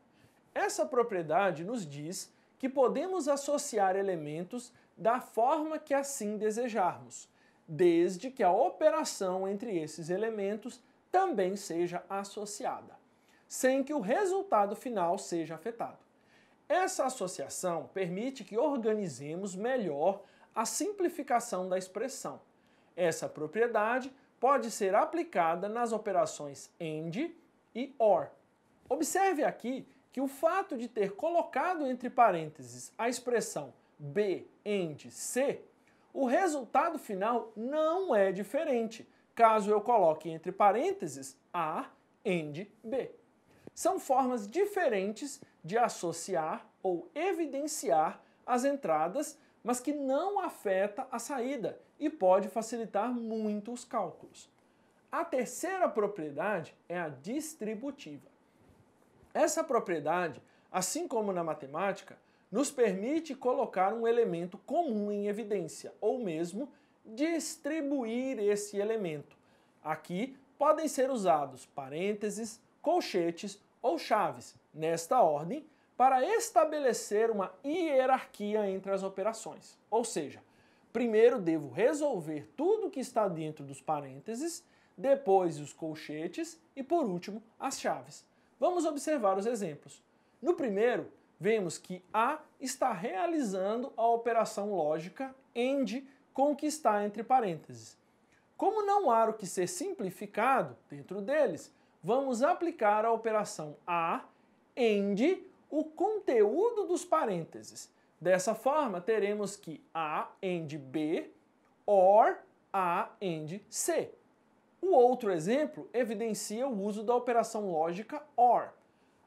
Essa propriedade nos diz que podemos associar elementos da forma que assim desejarmos, desde que a operação entre esses elementos também seja associada, sem que o resultado final seja afetado. Essa associação permite que organizemos melhor a simplificação da expressão. Essa propriedade pode ser aplicada nas operações AND e OR. Observe aqui que o fato de ter colocado entre parênteses a expressão B end C, o resultado final não é diferente caso eu coloque entre parênteses A end B. São formas diferentes de associar ou evidenciar as entradas, mas que não afeta a saída e pode facilitar muito os cálculos. A terceira propriedade é a distributiva. Essa propriedade, assim como na matemática, nos permite colocar um elemento comum em evidência, ou mesmo distribuir esse elemento. Aqui podem ser usados parênteses, colchetes ou chaves, nesta ordem, para estabelecer uma hierarquia entre as operações. Ou seja, primeiro devo resolver tudo que está dentro dos parênteses, depois os colchetes e, por último, as chaves. Vamos observar os exemplos. No primeiro, vemos que A está realizando a operação lógica AND com o que está entre parênteses. Como não há o que ser simplificado dentro deles, vamos aplicar a operação A AND o conteúdo dos parênteses. Dessa forma, teremos que A AND B OR A AND C. O outro exemplo evidencia o uso da operação lógica OR.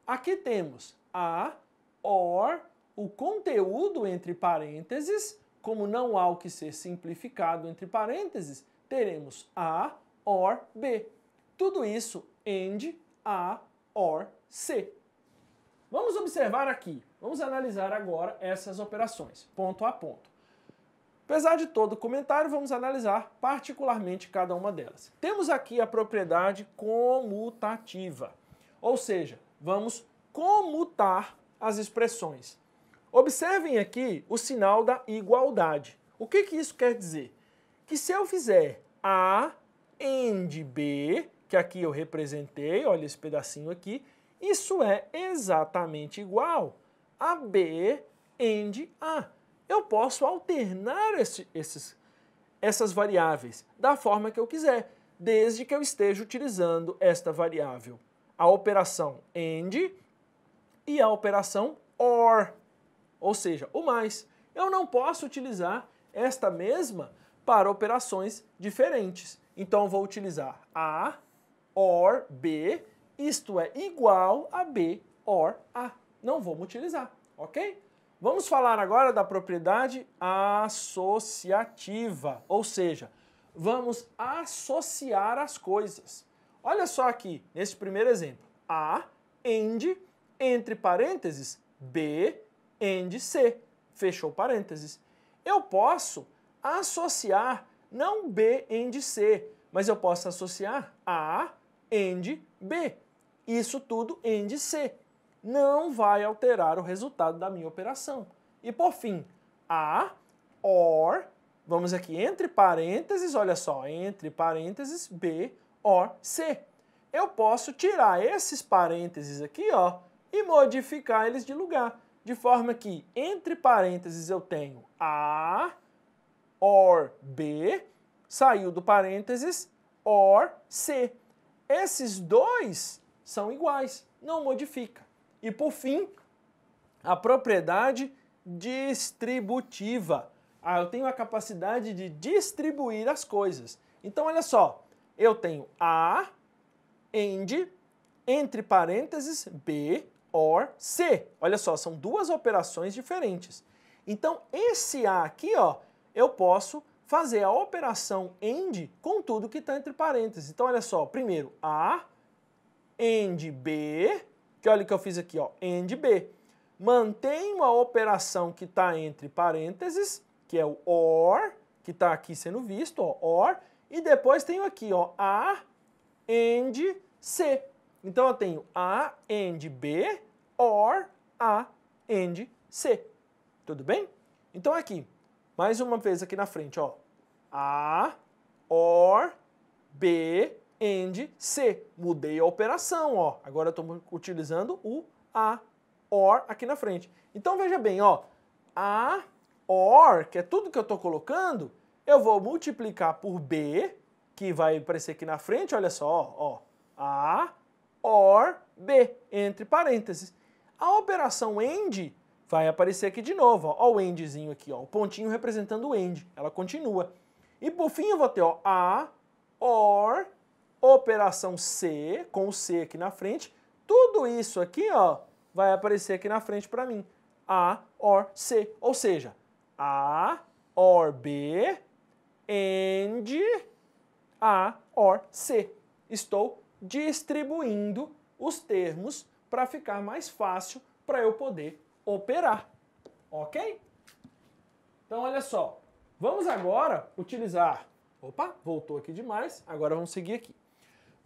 Aqui temos a OR, o conteúdo entre parênteses, como não há o que ser simplificado entre parênteses, teremos A OR B. Tudo isso AND A OR C. Vamos observar aqui, vamos analisar agora essas operações, ponto a ponto. Apesar de todo o comentário, vamos analisar particularmente cada uma delas. Temos aqui a propriedade comutativa, ou seja, vamos comutar as expressões. Observem aqui o sinal da igualdade. O que, que isso quer dizer? Que se eu fizer A end B, que aqui eu representei, olha esse pedacinho aqui, isso é exatamente igual a B end A eu posso alternar esse, esses, essas variáveis da forma que eu quiser, desde que eu esteja utilizando esta variável, a operação AND e a operação OR, ou seja, o mais. Eu não posso utilizar esta mesma para operações diferentes. Então, vou utilizar A, OR, B, isto é igual a B, OR, A. Não vamos utilizar, ok? Vamos falar agora da propriedade associativa, ou seja, vamos associar as coisas. Olha só aqui, nesse primeiro exemplo. A end, entre parênteses, B end C. Fechou parênteses. Eu posso associar não B end C, mas eu posso associar A end B. Isso tudo end C não vai alterar o resultado da minha operação. E por fim, a or, vamos aqui entre parênteses, olha só, entre parênteses b or c. Eu posso tirar esses parênteses aqui, ó, e modificar eles de lugar, de forma que entre parênteses eu tenho a or b, saiu do parênteses or c. Esses dois são iguais, não modifica. E por fim, a propriedade distributiva. Ah, eu tenho a capacidade de distribuir as coisas. Então, olha só, eu tenho A, AND, entre parênteses, B, OR, C. Olha só, são duas operações diferentes. Então, esse A aqui, ó, eu posso fazer a operação AND com tudo que está entre parênteses. Então, olha só, primeiro A, AND, B, que olha o que eu fiz aqui, ó, and B. Mantém uma operação que está entre parênteses, que é o OR, que está aqui sendo visto, ó, OR, e depois tenho aqui, ó, A, AND, C. Então eu tenho A, AND, B, OR, A, AND, C. Tudo bem? Então aqui, mais uma vez aqui na frente, ó, A, OR, B, AND, C. Mudei a operação, ó. Agora eu estou utilizando o A, OR aqui na frente. Então veja bem, ó. A, OR, que é tudo que eu estou colocando, eu vou multiplicar por B, que vai aparecer aqui na frente, olha só, ó. A, OR, B, entre parênteses. A operação AND vai aparecer aqui de novo, ó, ó o endzinho aqui, ó, o pontinho representando o end, ela continua. E por fim eu vou ter ó, a, or, operação C, com o C aqui na frente, tudo isso aqui ó, vai aparecer aqui na frente para mim. A, OR, C. Ou seja, A, OR, B, AND, A, OR, C. Estou distribuindo os termos para ficar mais fácil para eu poder operar, ok? Então, olha só. Vamos agora utilizar... Opa, voltou aqui demais. Agora vamos seguir aqui.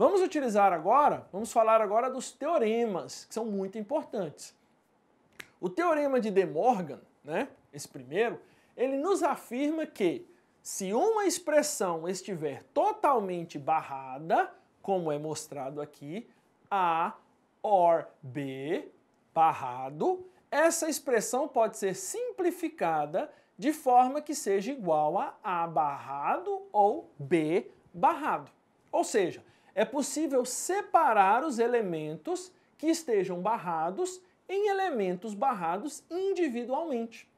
Vamos utilizar agora, vamos falar agora dos teoremas, que são muito importantes. O teorema de De Morgan, né, esse primeiro, ele nos afirma que se uma expressão estiver totalmente barrada, como é mostrado aqui, A or B barrado, essa expressão pode ser simplificada de forma que seja igual a A barrado ou B barrado. Ou seja, é possível separar os elementos que estejam barrados em elementos barrados individualmente.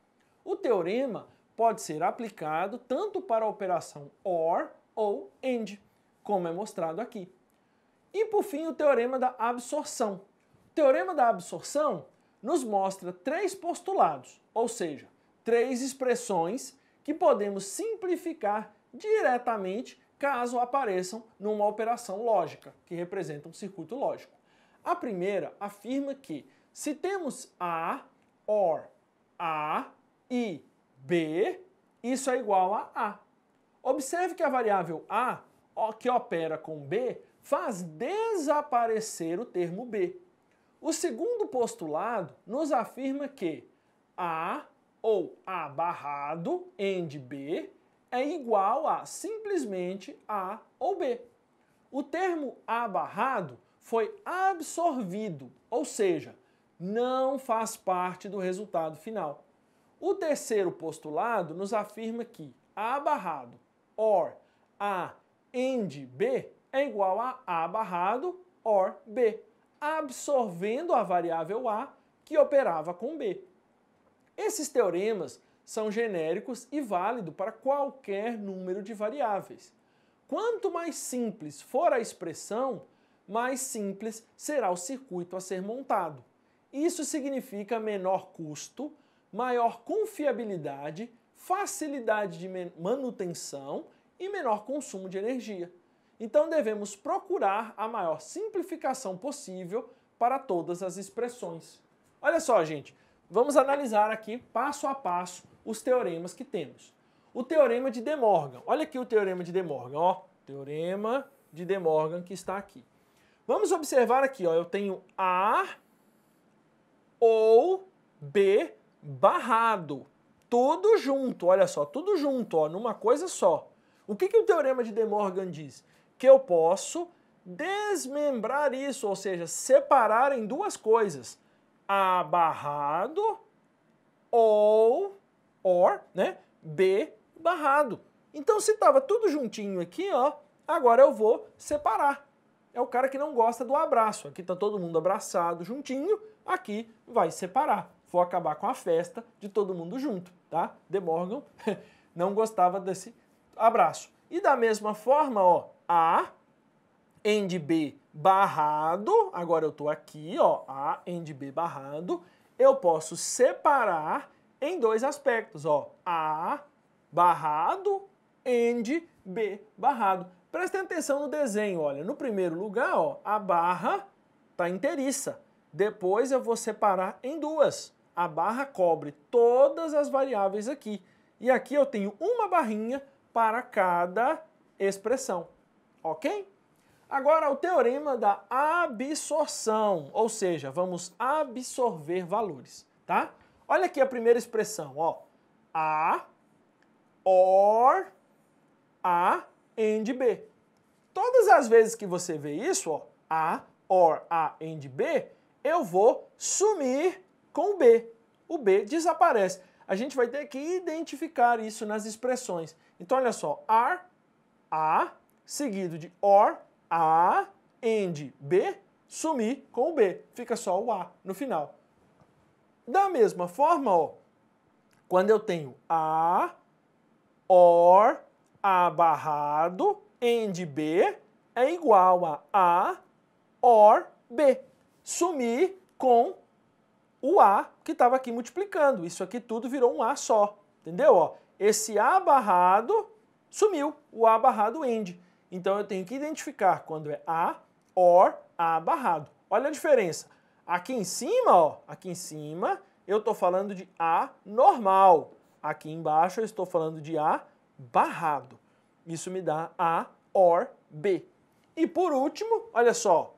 O teorema pode ser aplicado tanto para a operação OR ou AND, como é mostrado aqui. E por fim, o teorema da absorção. O teorema da absorção nos mostra três postulados, ou seja, três expressões que podemos simplificar diretamente caso apareçam numa operação lógica, que representa um circuito lógico. A primeira afirma que se temos A, OR, A e B, isso é igual a A. Observe que a variável A, que opera com B, faz desaparecer o termo B. O segundo postulado nos afirma que A ou A barrado, end B, é igual a simplesmente A ou B. O termo A barrado foi absorvido, ou seja, não faz parte do resultado final. O terceiro postulado nos afirma que A barrado OR A AND B é igual a A barrado OR B, absorvendo a variável A que operava com B. Esses teoremas são genéricos e válido para qualquer número de variáveis. Quanto mais simples for a expressão, mais simples será o circuito a ser montado. Isso significa menor custo, maior confiabilidade, facilidade de manutenção e menor consumo de energia. Então devemos procurar a maior simplificação possível para todas as expressões. Olha só, gente, vamos analisar aqui passo a passo os teoremas que temos. O teorema de De Morgan. Olha aqui o teorema de De Morgan, ó. Teorema de De Morgan que está aqui. Vamos observar aqui, ó. Eu tenho A ou B barrado. Tudo junto, olha só, tudo junto, ó, numa coisa só. O que, que o teorema de De Morgan diz? Que eu posso desmembrar isso, ou seja, separar em duas coisas: A barrado ou or, né, B barrado. Então, se estava tudo juntinho aqui, ó, agora eu vou separar. É o cara que não gosta do abraço. Aqui está todo mundo abraçado juntinho, aqui vai separar. Vou acabar com a festa de todo mundo junto, tá? De Morgan (laughs) não gostava desse abraço. E da mesma forma, ó, A, end B barrado, agora eu estou aqui, ó, A, end B barrado, eu posso separar em dois aspectos, ó, A barrado, AND, B barrado. Prestem atenção no desenho, olha, no primeiro lugar, ó, a barra está inteiriça, depois eu vou separar em duas. A barra cobre todas as variáveis aqui. E aqui eu tenho uma barrinha para cada expressão, ok? Agora, o teorema da absorção, ou seja, vamos absorver valores, tá? Olha aqui a primeira expressão, ó. A, OR, A, AND, B. Todas as vezes que você vê isso, ó, A, OR, A, AND, B, eu vou sumir com o B. O B desaparece. A gente vai ter que identificar isso nas expressões. Então, olha só, AR, A, seguido de OR, A, AND, B, sumir com o B. Fica só o A no final. Da mesma forma, ó, quando eu tenho A, OR, A barrado, AND B é igual a A, OR, B. Sumir com o A que estava aqui multiplicando. Isso aqui tudo virou um A só, entendeu? Ó, esse A barrado sumiu, o A barrado end. Então eu tenho que identificar quando é A, OR, A barrado. Olha a diferença. Aqui em cima, ó, aqui em cima, eu estou falando de A normal. Aqui embaixo, eu estou falando de A barrado. Isso me dá A OR B. E por último, olha só,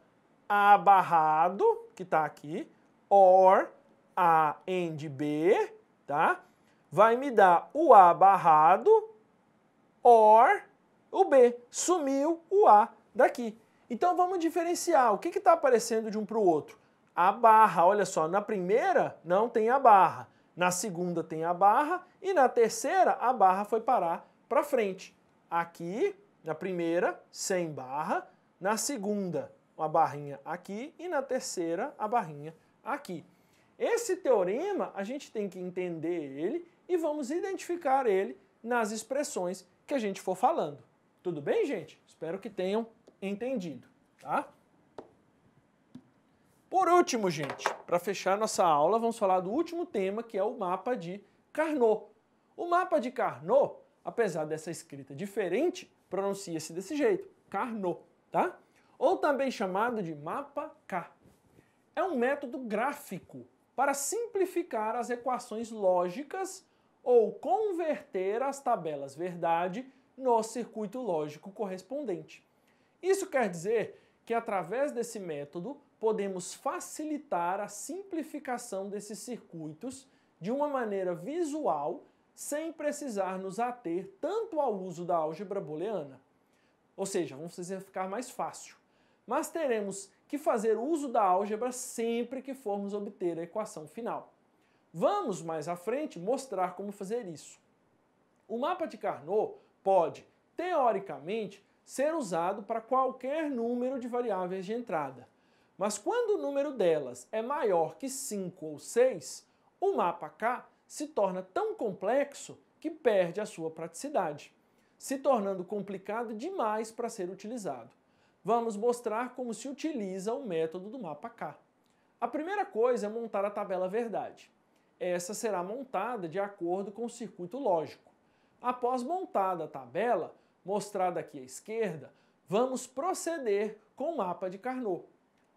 A barrado, que está aqui, OR A AND B, tá? Vai me dar o A barrado OR o B. Sumiu o A daqui. Então vamos diferenciar o que está aparecendo de um para o outro a barra. Olha só, na primeira não tem a barra, na segunda tem a barra e na terceira a barra foi parar para frente. Aqui, na primeira, sem barra, na segunda, uma barrinha aqui e na terceira, a barrinha aqui. Esse teorema a gente tem que entender ele e vamos identificar ele nas expressões que a gente for falando. Tudo bem, gente? Espero que tenham entendido, tá? Por último, gente, para fechar nossa aula, vamos falar do último tema que é o mapa de Carnot. O mapa de Carnot, apesar dessa escrita diferente, pronuncia-se desse jeito, Carnot, tá? Ou também chamado de mapa K. É um método gráfico para simplificar as equações lógicas ou converter as tabelas verdade no circuito lógico correspondente. Isso quer dizer que através desse método podemos facilitar a simplificação desses circuitos de uma maneira visual, sem precisar nos ater tanto ao uso da álgebra booleana. Ou seja, vamos fazer ficar mais fácil. Mas teremos que fazer uso da álgebra sempre que formos obter a equação final. Vamos mais à frente mostrar como fazer isso. O mapa de Carnot pode, teoricamente, ser usado para qualquer número de variáveis de entrada. Mas quando o número delas é maior que 5 ou 6, o mapa K se torna tão complexo que perde a sua praticidade, se tornando complicado demais para ser utilizado. Vamos mostrar como se utiliza o método do mapa K. A primeira coisa é montar a tabela verdade. Essa será montada de acordo com o circuito lógico. Após montada a tabela, mostrada aqui à esquerda, vamos proceder com o mapa de Carnot.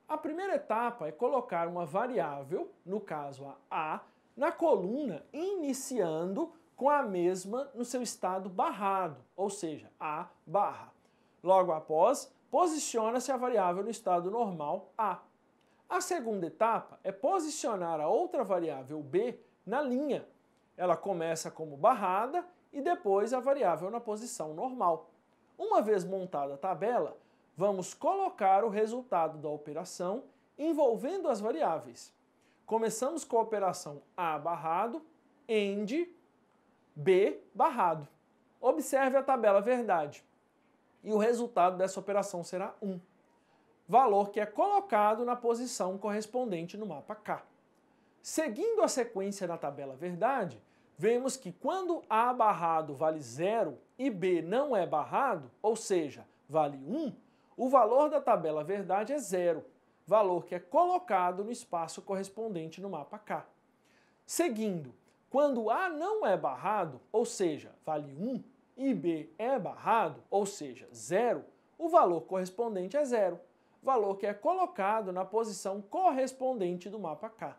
A primeira etapa é colocar uma variável, no caso a A, na coluna iniciando com a mesma no seu estado barrado, ou seja, A barra. Logo após, posiciona-se a variável no estado normal A. A segunda etapa é posicionar a outra variável B na linha. Ela começa como barrada e depois a variável na posição normal. Uma vez montada a tabela, vamos colocar o resultado da operação envolvendo as variáveis. Começamos com a operação A barrado, end, B barrado. Observe a tabela verdade. E o resultado dessa operação será 1, valor que é colocado na posição correspondente no mapa K. Seguindo a sequência da tabela verdade, vemos que quando A barrado vale zero e B não é barrado, ou seja, vale 1, o valor da tabela verdade é zero, valor que é colocado no espaço correspondente no mapa K. Seguindo, quando A não é barrado, ou seja, vale 1, e B é barrado, ou seja, zero, o valor correspondente é zero, valor que é colocado na posição correspondente do mapa K.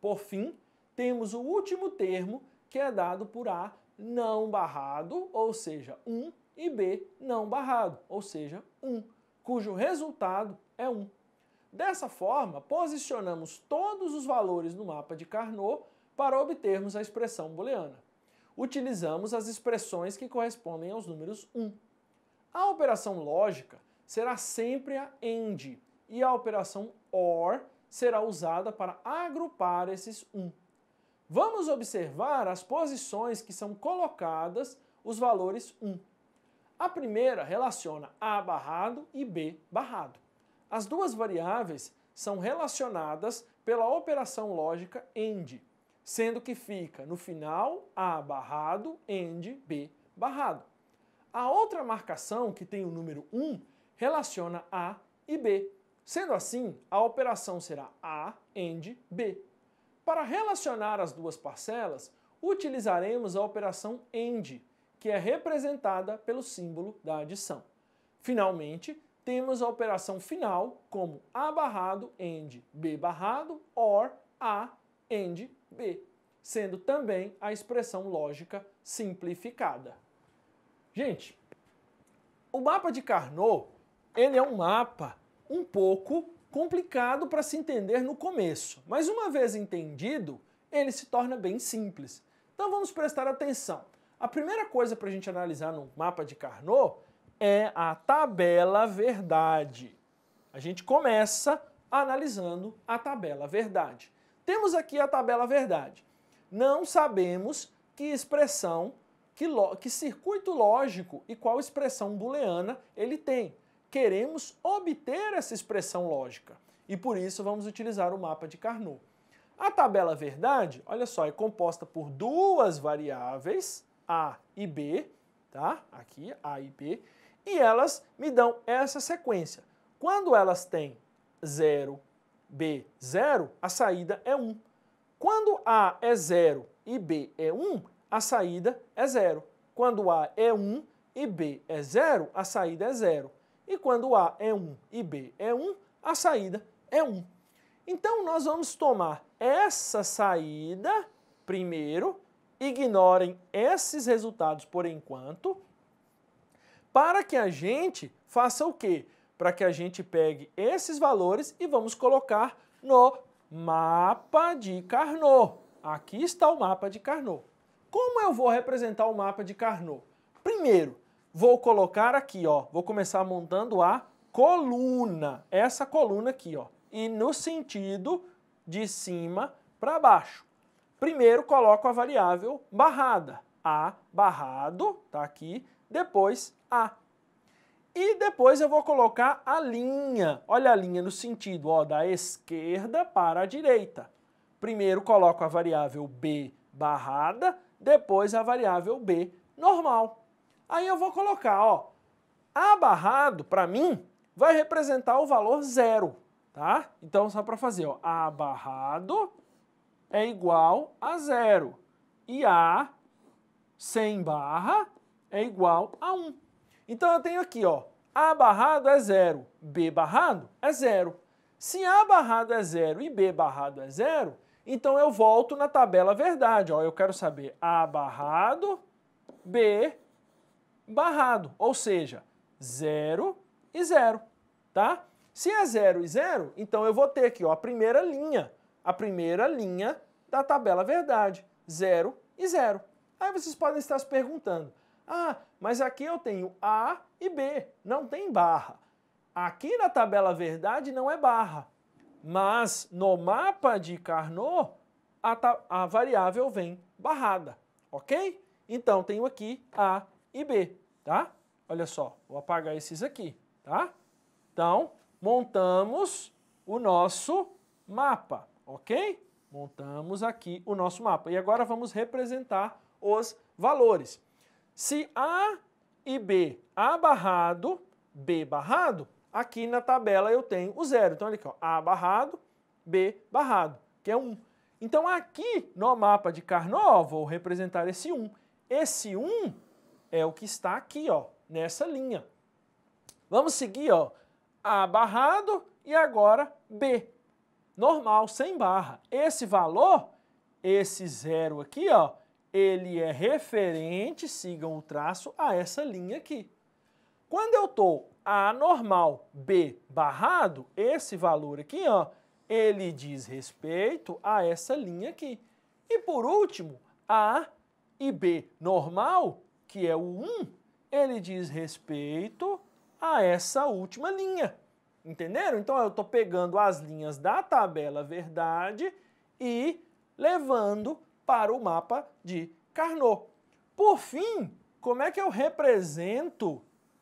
Por fim, temos o último termo que é dado por A não barrado, ou seja, 1, e B não barrado, ou seja, 1 cujo resultado é 1. Dessa forma, posicionamos todos os valores no mapa de Carnot para obtermos a expressão booleana. Utilizamos as expressões que correspondem aos números 1. A operação lógica será sempre a AND e a operação OR será usada para agrupar esses 1. Vamos observar as posições que são colocadas os valores 1. A primeira relaciona A barrado e B barrado. As duas variáveis são relacionadas pela operação lógica AND, sendo que fica no final A barrado, AND, B barrado. A outra marcação, que tem o número 1, relaciona A e B. Sendo assim, a operação será A, AND, B. Para relacionar as duas parcelas, utilizaremos a operação AND, que é representada pelo símbolo da adição. Finalmente, temos a operação final como A barrado end B barrado or A end B, sendo também a expressão lógica simplificada. Gente, o mapa de Carnot, ele é um mapa um pouco complicado para se entender no começo, mas uma vez entendido, ele se torna bem simples. Então vamos prestar atenção. A primeira coisa para a gente analisar no mapa de Carnot é a tabela verdade. A gente começa analisando a tabela verdade. Temos aqui a tabela verdade. Não sabemos que expressão, que, que circuito lógico e qual expressão booleana ele tem. Queremos obter essa expressão lógica e por isso vamos utilizar o mapa de Carnot. A tabela verdade, olha só, é composta por duas variáveis a e B, tá? Aqui, A e B, e elas me dão essa sequência. Quando elas têm 0, B, 0, a saída é 1. Quando A é 0 e B é 1, a saída é 0. Quando A é 1 e B é 0, a saída é 0. E quando A é 1 e B é 1, a saída é 1. Então, nós vamos tomar essa saída primeiro ignorem esses resultados por enquanto, para que a gente faça o quê? Para que a gente pegue esses valores e vamos colocar no mapa de Carnot. Aqui está o mapa de Carnot. Como eu vou representar o mapa de Carnot? Primeiro, vou colocar aqui, ó, vou começar montando a coluna, essa coluna aqui, ó, e no sentido de cima para baixo. Primeiro coloco a variável barrada, A barrado, tá aqui, depois A. E depois eu vou colocar a linha, olha a linha no sentido ó, da esquerda para a direita. Primeiro coloco a variável B barrada, depois a variável B normal. Aí eu vou colocar, ó, A barrado, para mim, vai representar o valor zero, tá? Então, só para fazer, ó, A barrado é igual a zero. E A, sem barra, é igual a 1. Então eu tenho aqui, ó, A barrado é zero, B barrado é zero. Se A barrado é zero e B barrado é zero, então eu volto na tabela verdade. Ó, eu quero saber A barrado, B barrado, ou seja, zero e zero, tá? Se é zero e zero, então eu vou ter aqui ó, a primeira linha a primeira linha da tabela verdade, 0 e 0. Aí vocês podem estar se perguntando, ah, mas aqui eu tenho A e B, não tem barra. Aqui na tabela verdade não é barra, mas no mapa de Carnot a, a variável vem barrada, ok? Então tenho aqui A e B, tá? Olha só, vou apagar esses aqui, tá? Então, montamos o nosso mapa ok? Montamos aqui o nosso mapa. E agora vamos representar os valores. Se A e B A barrado, B barrado, aqui na tabela eu tenho o zero. Então, olha aqui, ó, A barrado, B barrado, que é 1. Um. Então, aqui no mapa de Carnot, vou representar esse 1. Um. Esse 1 um é o que está aqui, ó, nessa linha. Vamos seguir, ó, A barrado e agora B normal, sem barra. Esse valor, esse zero aqui, ó, ele é referente, sigam o traço, a essa linha aqui. Quando eu estou A normal B barrado, esse valor aqui, ó, ele diz respeito a essa linha aqui. E por último, A e B normal, que é o 1, ele diz respeito a essa última linha. Entenderam? Então eu estou pegando as linhas da tabela verdade e levando para o mapa de Carnot. Por fim, como é que eu represento?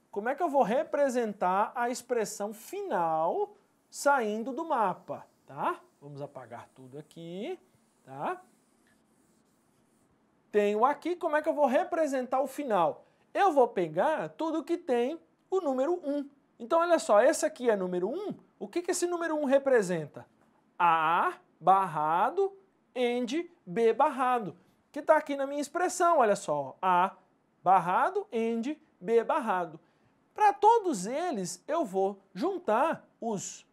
Como é que eu vou representar a expressão final saindo do mapa, tá? Vamos apagar tudo aqui, tá? Tenho aqui, como é que eu vou representar o final? Eu vou pegar tudo que tem o número 1. Então, olha só, esse aqui é número 1. O que, que esse número 1 representa? A barrado end B barrado, que está aqui na minha expressão, olha só. A barrado end B barrado. Para todos eles, eu vou juntar os,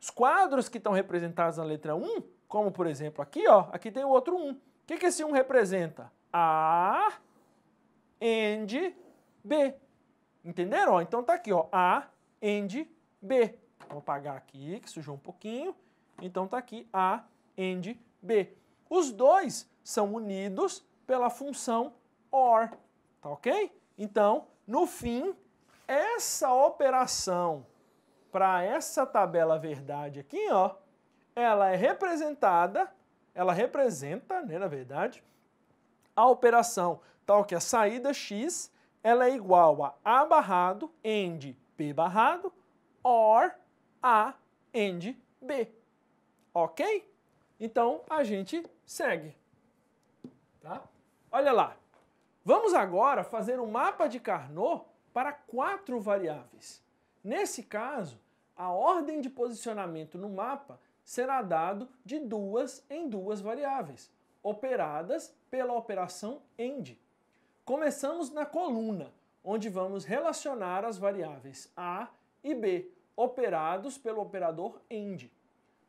os quadros que estão representados na letra 1, como por exemplo aqui, ó, aqui tem o outro 1. O que, que esse 1 representa? A, end, B. Entenderam? Então tá aqui, ó, A, end, B. Vou apagar aqui, que sujou um pouquinho. Então tá aqui A, end, B. Os dois são unidos pela função OR, tá ok? Então, no fim, essa operação para essa tabela verdade aqui, ó, ela é representada, ela representa, né, na verdade, a operação tal tá que a saída x ela é igual a A barrado end B barrado or A end B. Ok? Então, a gente segue. Tá? Olha lá. Vamos agora fazer um mapa de Carnot para quatro variáveis. Nesse caso, a ordem de posicionamento no mapa será dado de duas em duas variáveis, operadas pela operação AND. Começamos na coluna, onde vamos relacionar as variáveis A e B, operados pelo operador AND.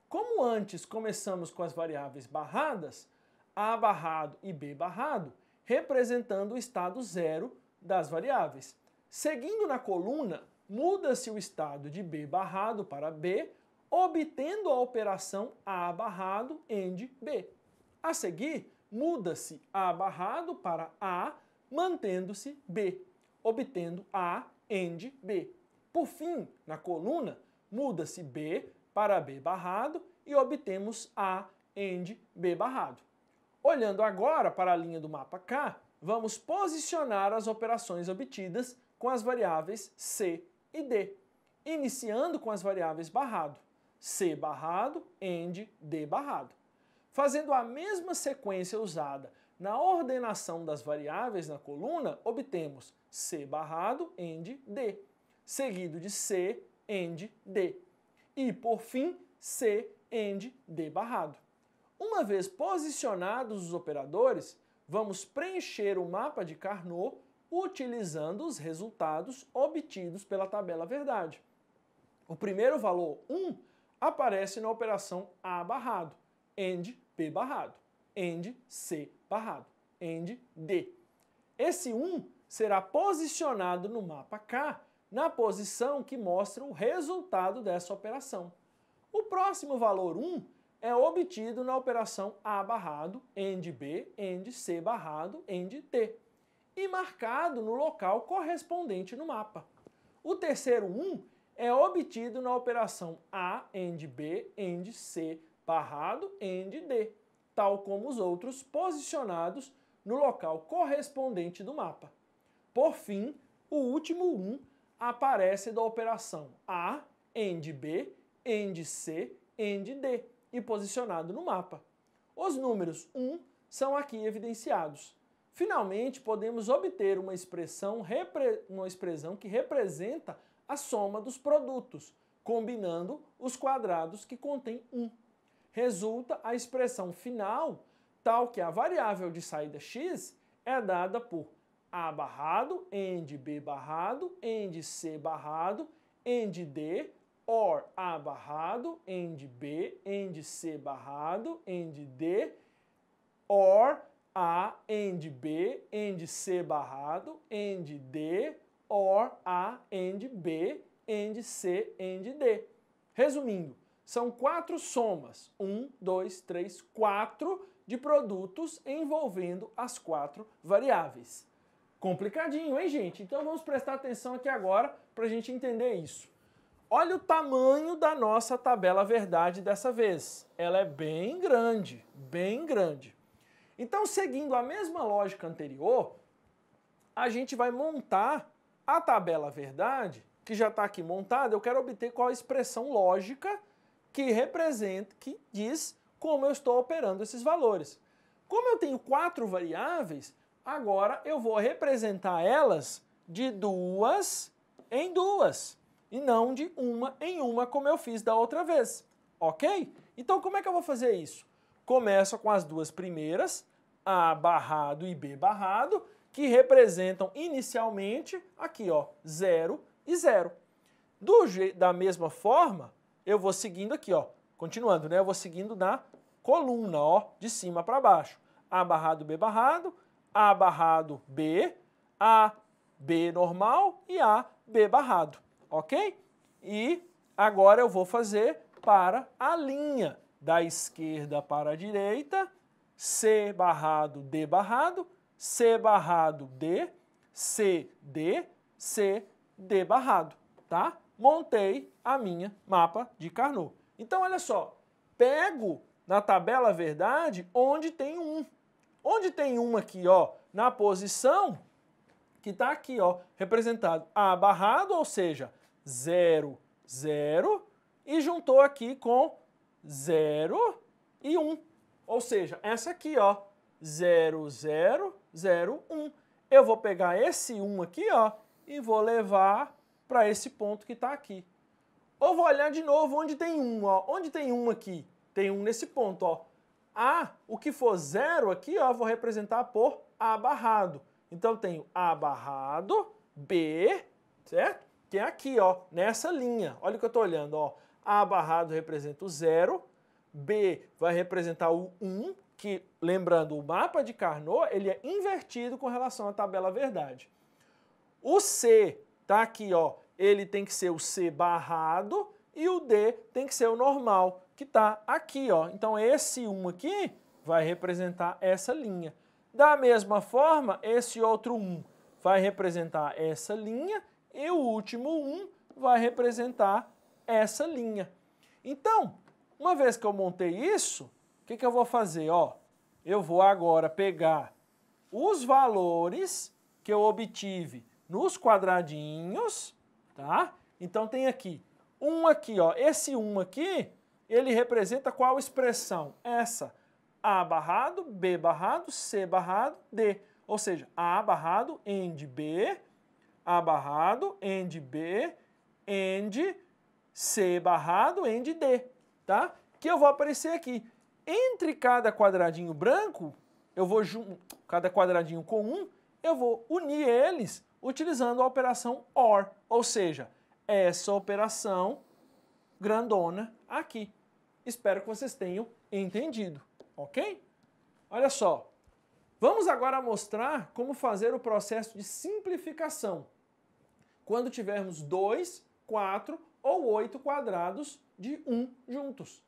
Como antes começamos com as variáveis barradas, A barrado e B barrado, representando o estado zero das variáveis. Seguindo na coluna, muda-se o estado de B barrado para B, obtendo a operação A barrado AND B. A seguir, muda-se A barrado para A, mantendo-se B, obtendo A end B. Por fim, na coluna, muda-se B para B barrado e obtemos A end B barrado. Olhando agora para a linha do mapa K, vamos posicionar as operações obtidas com as variáveis C e D, iniciando com as variáveis barrado, C barrado, end, D barrado. Fazendo a mesma sequência usada na ordenação das variáveis na coluna, obtemos C barrado, end, D, seguido de C, end, D. E, por fim, C, end, D barrado. Uma vez posicionados os operadores, vamos preencher o mapa de Carnot utilizando os resultados obtidos pela tabela verdade. O primeiro valor, 1, aparece na operação A barrado, end P barrado, end C barrado, end D. Esse 1 será posicionado no mapa K na posição que mostra o resultado dessa operação. O próximo valor 1 é obtido na operação A barrado, end B, end C barrado, end T e marcado no local correspondente no mapa. O terceiro 1 é obtido na operação A, end B, end C barrado, end D tal como os outros, posicionados no local correspondente do mapa. Por fim, o último 1 um aparece da operação A, end B, end C, end D e posicionado no mapa. Os números 1 um são aqui evidenciados. Finalmente, podemos obter uma expressão, uma expressão que representa a soma dos produtos, combinando os quadrados que contém 1. Um resulta a expressão final, tal que a variável de saída x é dada por a barrado, end b barrado, end c barrado, end d, or a barrado, end b, end c barrado, end d, or a, end b, end c barrado, end d, or a, end b, end c, end d. Resumindo, são quatro somas: um, dois, três, quatro de produtos envolvendo as quatro variáveis. Complicadinho, hein, gente? Então vamos prestar atenção aqui agora para a gente entender isso. Olha o tamanho da nossa tabela verdade dessa vez. Ela é bem grande, bem grande. Então, seguindo a mesma lógica anterior, a gente vai montar a tabela verdade, que já está aqui montada. Eu quero obter qual a expressão lógica que representa, que diz como eu estou operando esses valores. Como eu tenho quatro variáveis, agora eu vou representar elas de duas em duas e não de uma em uma como eu fiz da outra vez, ok? Então como é que eu vou fazer isso? Começo com as duas primeiras, A barrado e B barrado, que representam inicialmente aqui ó, 0 e 0. da mesma forma, eu vou seguindo aqui, ó, continuando, né? Eu vou seguindo na coluna, ó, de cima para baixo. A barrado B barrado, A barrado B, A B normal e A B barrado, ok? E agora eu vou fazer para a linha da esquerda para a direita, C barrado D barrado, C barrado D, C D, C D barrado, tá? montei a minha mapa de Carnot. Então, olha só, pego na tabela verdade onde tem um. Onde tem um aqui, ó, na posição que está aqui, ó, representado A barrado, ou seja, 0, 0, e juntou aqui com 0 e 1. Um. Ou seja, essa aqui, ó, 0, 0, 0, 1. Eu vou pegar esse 1 um aqui, ó, e vou levar para esse ponto que está aqui. Ou vou olhar de novo onde tem um, ó. Onde tem um aqui? Tem um nesse ponto, ó. A, o que for zero aqui, ó, vou representar por A barrado. Então tenho A barrado, B, certo? Que é aqui, ó, nessa linha. Olha o que eu estou olhando, ó. A barrado representa o zero, B vai representar o 1, que, lembrando, o mapa de Carnot, ele é invertido com relação à tabela verdade. O C Tá aqui, ó, ele tem que ser o C barrado e o D tem que ser o normal, que está aqui, ó. Então esse 1 aqui vai representar essa linha. Da mesma forma, esse outro 1 vai representar essa linha e o último 1 vai representar essa linha. Então, uma vez que eu montei isso, o que, que eu vou fazer? Ó, eu vou agora pegar os valores que eu obtive nos quadradinhos, tá? Então tem aqui, um aqui, ó. Esse um aqui, ele representa qual expressão? Essa. A barrado, B barrado, C barrado, D. Ou seja, A barrado, end B, A barrado, end B, end C barrado, end D, tá? Que eu vou aparecer aqui. Entre cada quadradinho branco, eu vou cada quadradinho com um, eu vou unir eles utilizando a operação OR, ou seja, essa operação grandona aqui. Espero que vocês tenham entendido, ok? Olha só, vamos agora mostrar como fazer o processo de simplificação quando tivermos 2, 4 ou 8 quadrados de 1 um juntos.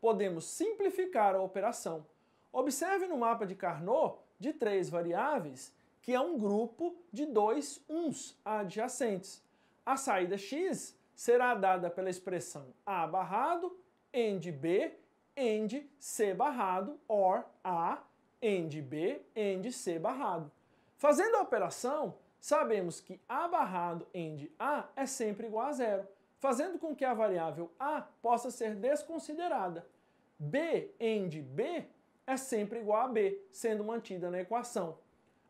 Podemos simplificar a operação. Observe no mapa de Carnot, de três variáveis, que é um grupo de dois uns adjacentes. A saída x será dada pela expressão a barrado, end b, end c barrado, or a, end b, end c barrado. Fazendo a operação, sabemos que a barrado end a é sempre igual a zero, fazendo com que a variável a possa ser desconsiderada. b end b é sempre igual a b, sendo mantida na equação.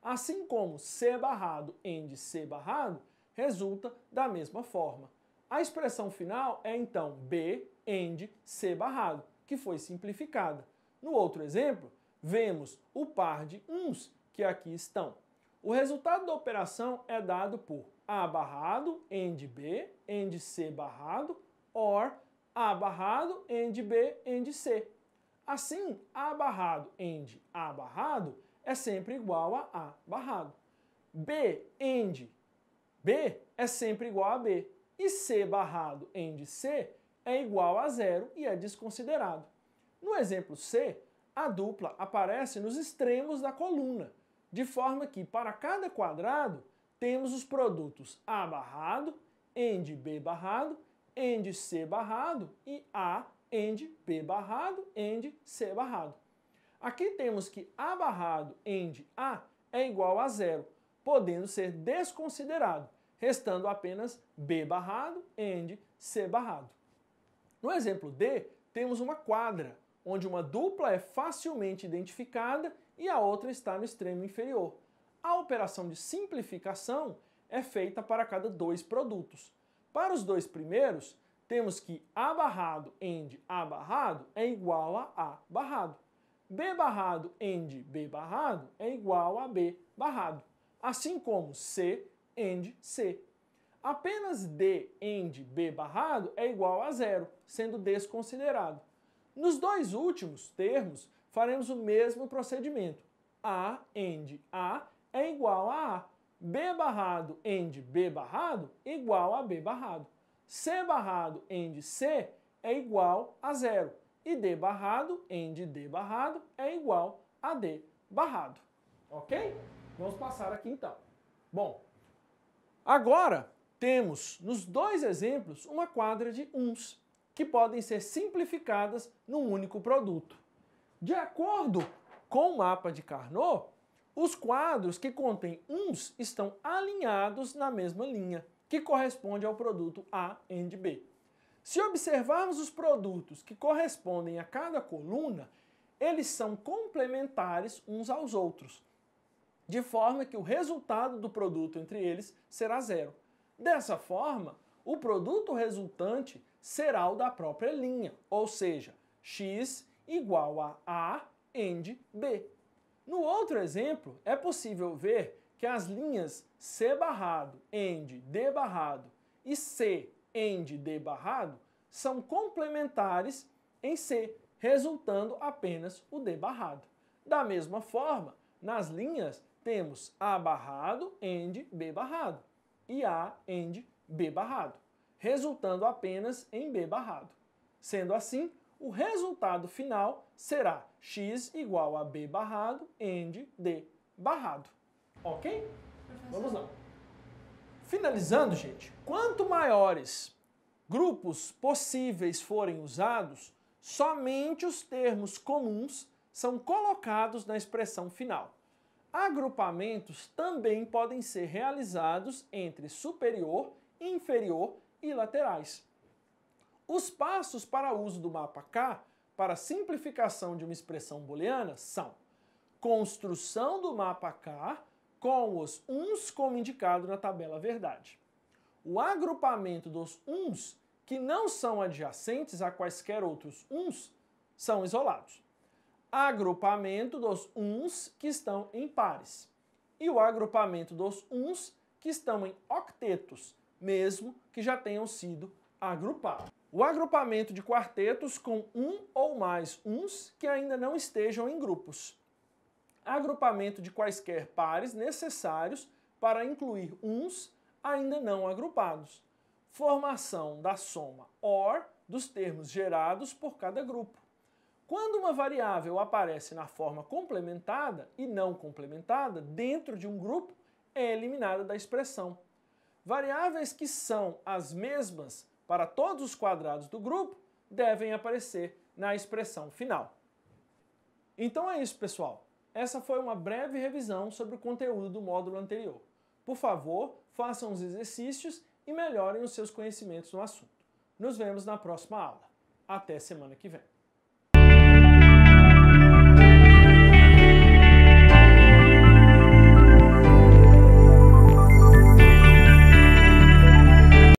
Assim como C barrado end C barrado resulta da mesma forma. A expressão final é então B end C barrado, que foi simplificada. No outro exemplo, vemos o par de uns que aqui estão. O resultado da operação é dado por A barrado end B end C barrado or A barrado end B end C. Assim, A barrado end A barrado é sempre igual a A barrado. B, end B é sempre igual a B. E C barrado end C é igual a zero e é desconsiderado. No exemplo C, a dupla aparece nos extremos da coluna, de forma que para cada quadrado temos os produtos A barrado, end B barrado, end C barrado e A end B barrado, end C barrado. Aqui temos que A barrado end A é igual a zero, podendo ser desconsiderado, restando apenas B barrado end C barrado. No exemplo D, temos uma quadra, onde uma dupla é facilmente identificada e a outra está no extremo inferior. A operação de simplificação é feita para cada dois produtos. Para os dois primeiros, temos que A barrado end A barrado é igual a A barrado. B barrado end B barrado é igual a B barrado, assim como C end C. Apenas D end B barrado é igual a zero, sendo desconsiderado. Nos dois últimos termos, faremos o mesmo procedimento. A end A é igual a A. B barrado end B barrado igual a B barrado. C barrado end C é igual a zero e D barrado, end D barrado, é igual a D barrado. Ok? Vamos passar aqui então. Bom, agora temos nos dois exemplos uma quadra de uns que podem ser simplificadas num único produto. De acordo com o mapa de Carnot, os quadros que contêm uns estão alinhados na mesma linha, que corresponde ao produto A e B. Se observarmos os produtos que correspondem a cada coluna, eles são complementares uns aos outros, de forma que o resultado do produto entre eles será zero. Dessa forma, o produto resultante será o da própria linha, ou seja, x igual a A end B. No outro exemplo, é possível ver que as linhas C barrado, end D barrado e C end D barrado são complementares em C, resultando apenas o D barrado. Da mesma forma, nas linhas temos A barrado, end, B barrado e A, end, B barrado, resultando apenas em B barrado. Sendo assim, o resultado final será x igual a b barrado end, d barrado. Ok? Professor. Vamos lá. Finalizando, gente, quanto maiores grupos possíveis forem usados, somente os termos comuns são colocados na expressão final. Agrupamentos também podem ser realizados entre superior, inferior e laterais. Os passos para uso do mapa K para simplificação de uma expressão booleana são construção do mapa K com os uns como indicado na tabela verdade. O agrupamento dos uns que não são adjacentes a quaisquer outros uns são isolados. Agrupamento dos uns que estão em pares. E o agrupamento dos uns que estão em octetos, mesmo que já tenham sido agrupados. O agrupamento de quartetos com um ou mais uns que ainda não estejam em grupos agrupamento de quaisquer pares necessários para incluir uns ainda não agrupados, formação da soma OR dos termos gerados por cada grupo. Quando uma variável aparece na forma complementada e não complementada dentro de um grupo, é eliminada da expressão. Variáveis que são as mesmas para todos os quadrados do grupo devem aparecer na expressão final. Então é isso, pessoal. Essa foi uma breve revisão sobre o conteúdo do módulo anterior. Por favor, façam os exercícios e melhorem os seus conhecimentos no assunto. Nos vemos na próxima aula. Até semana que vem.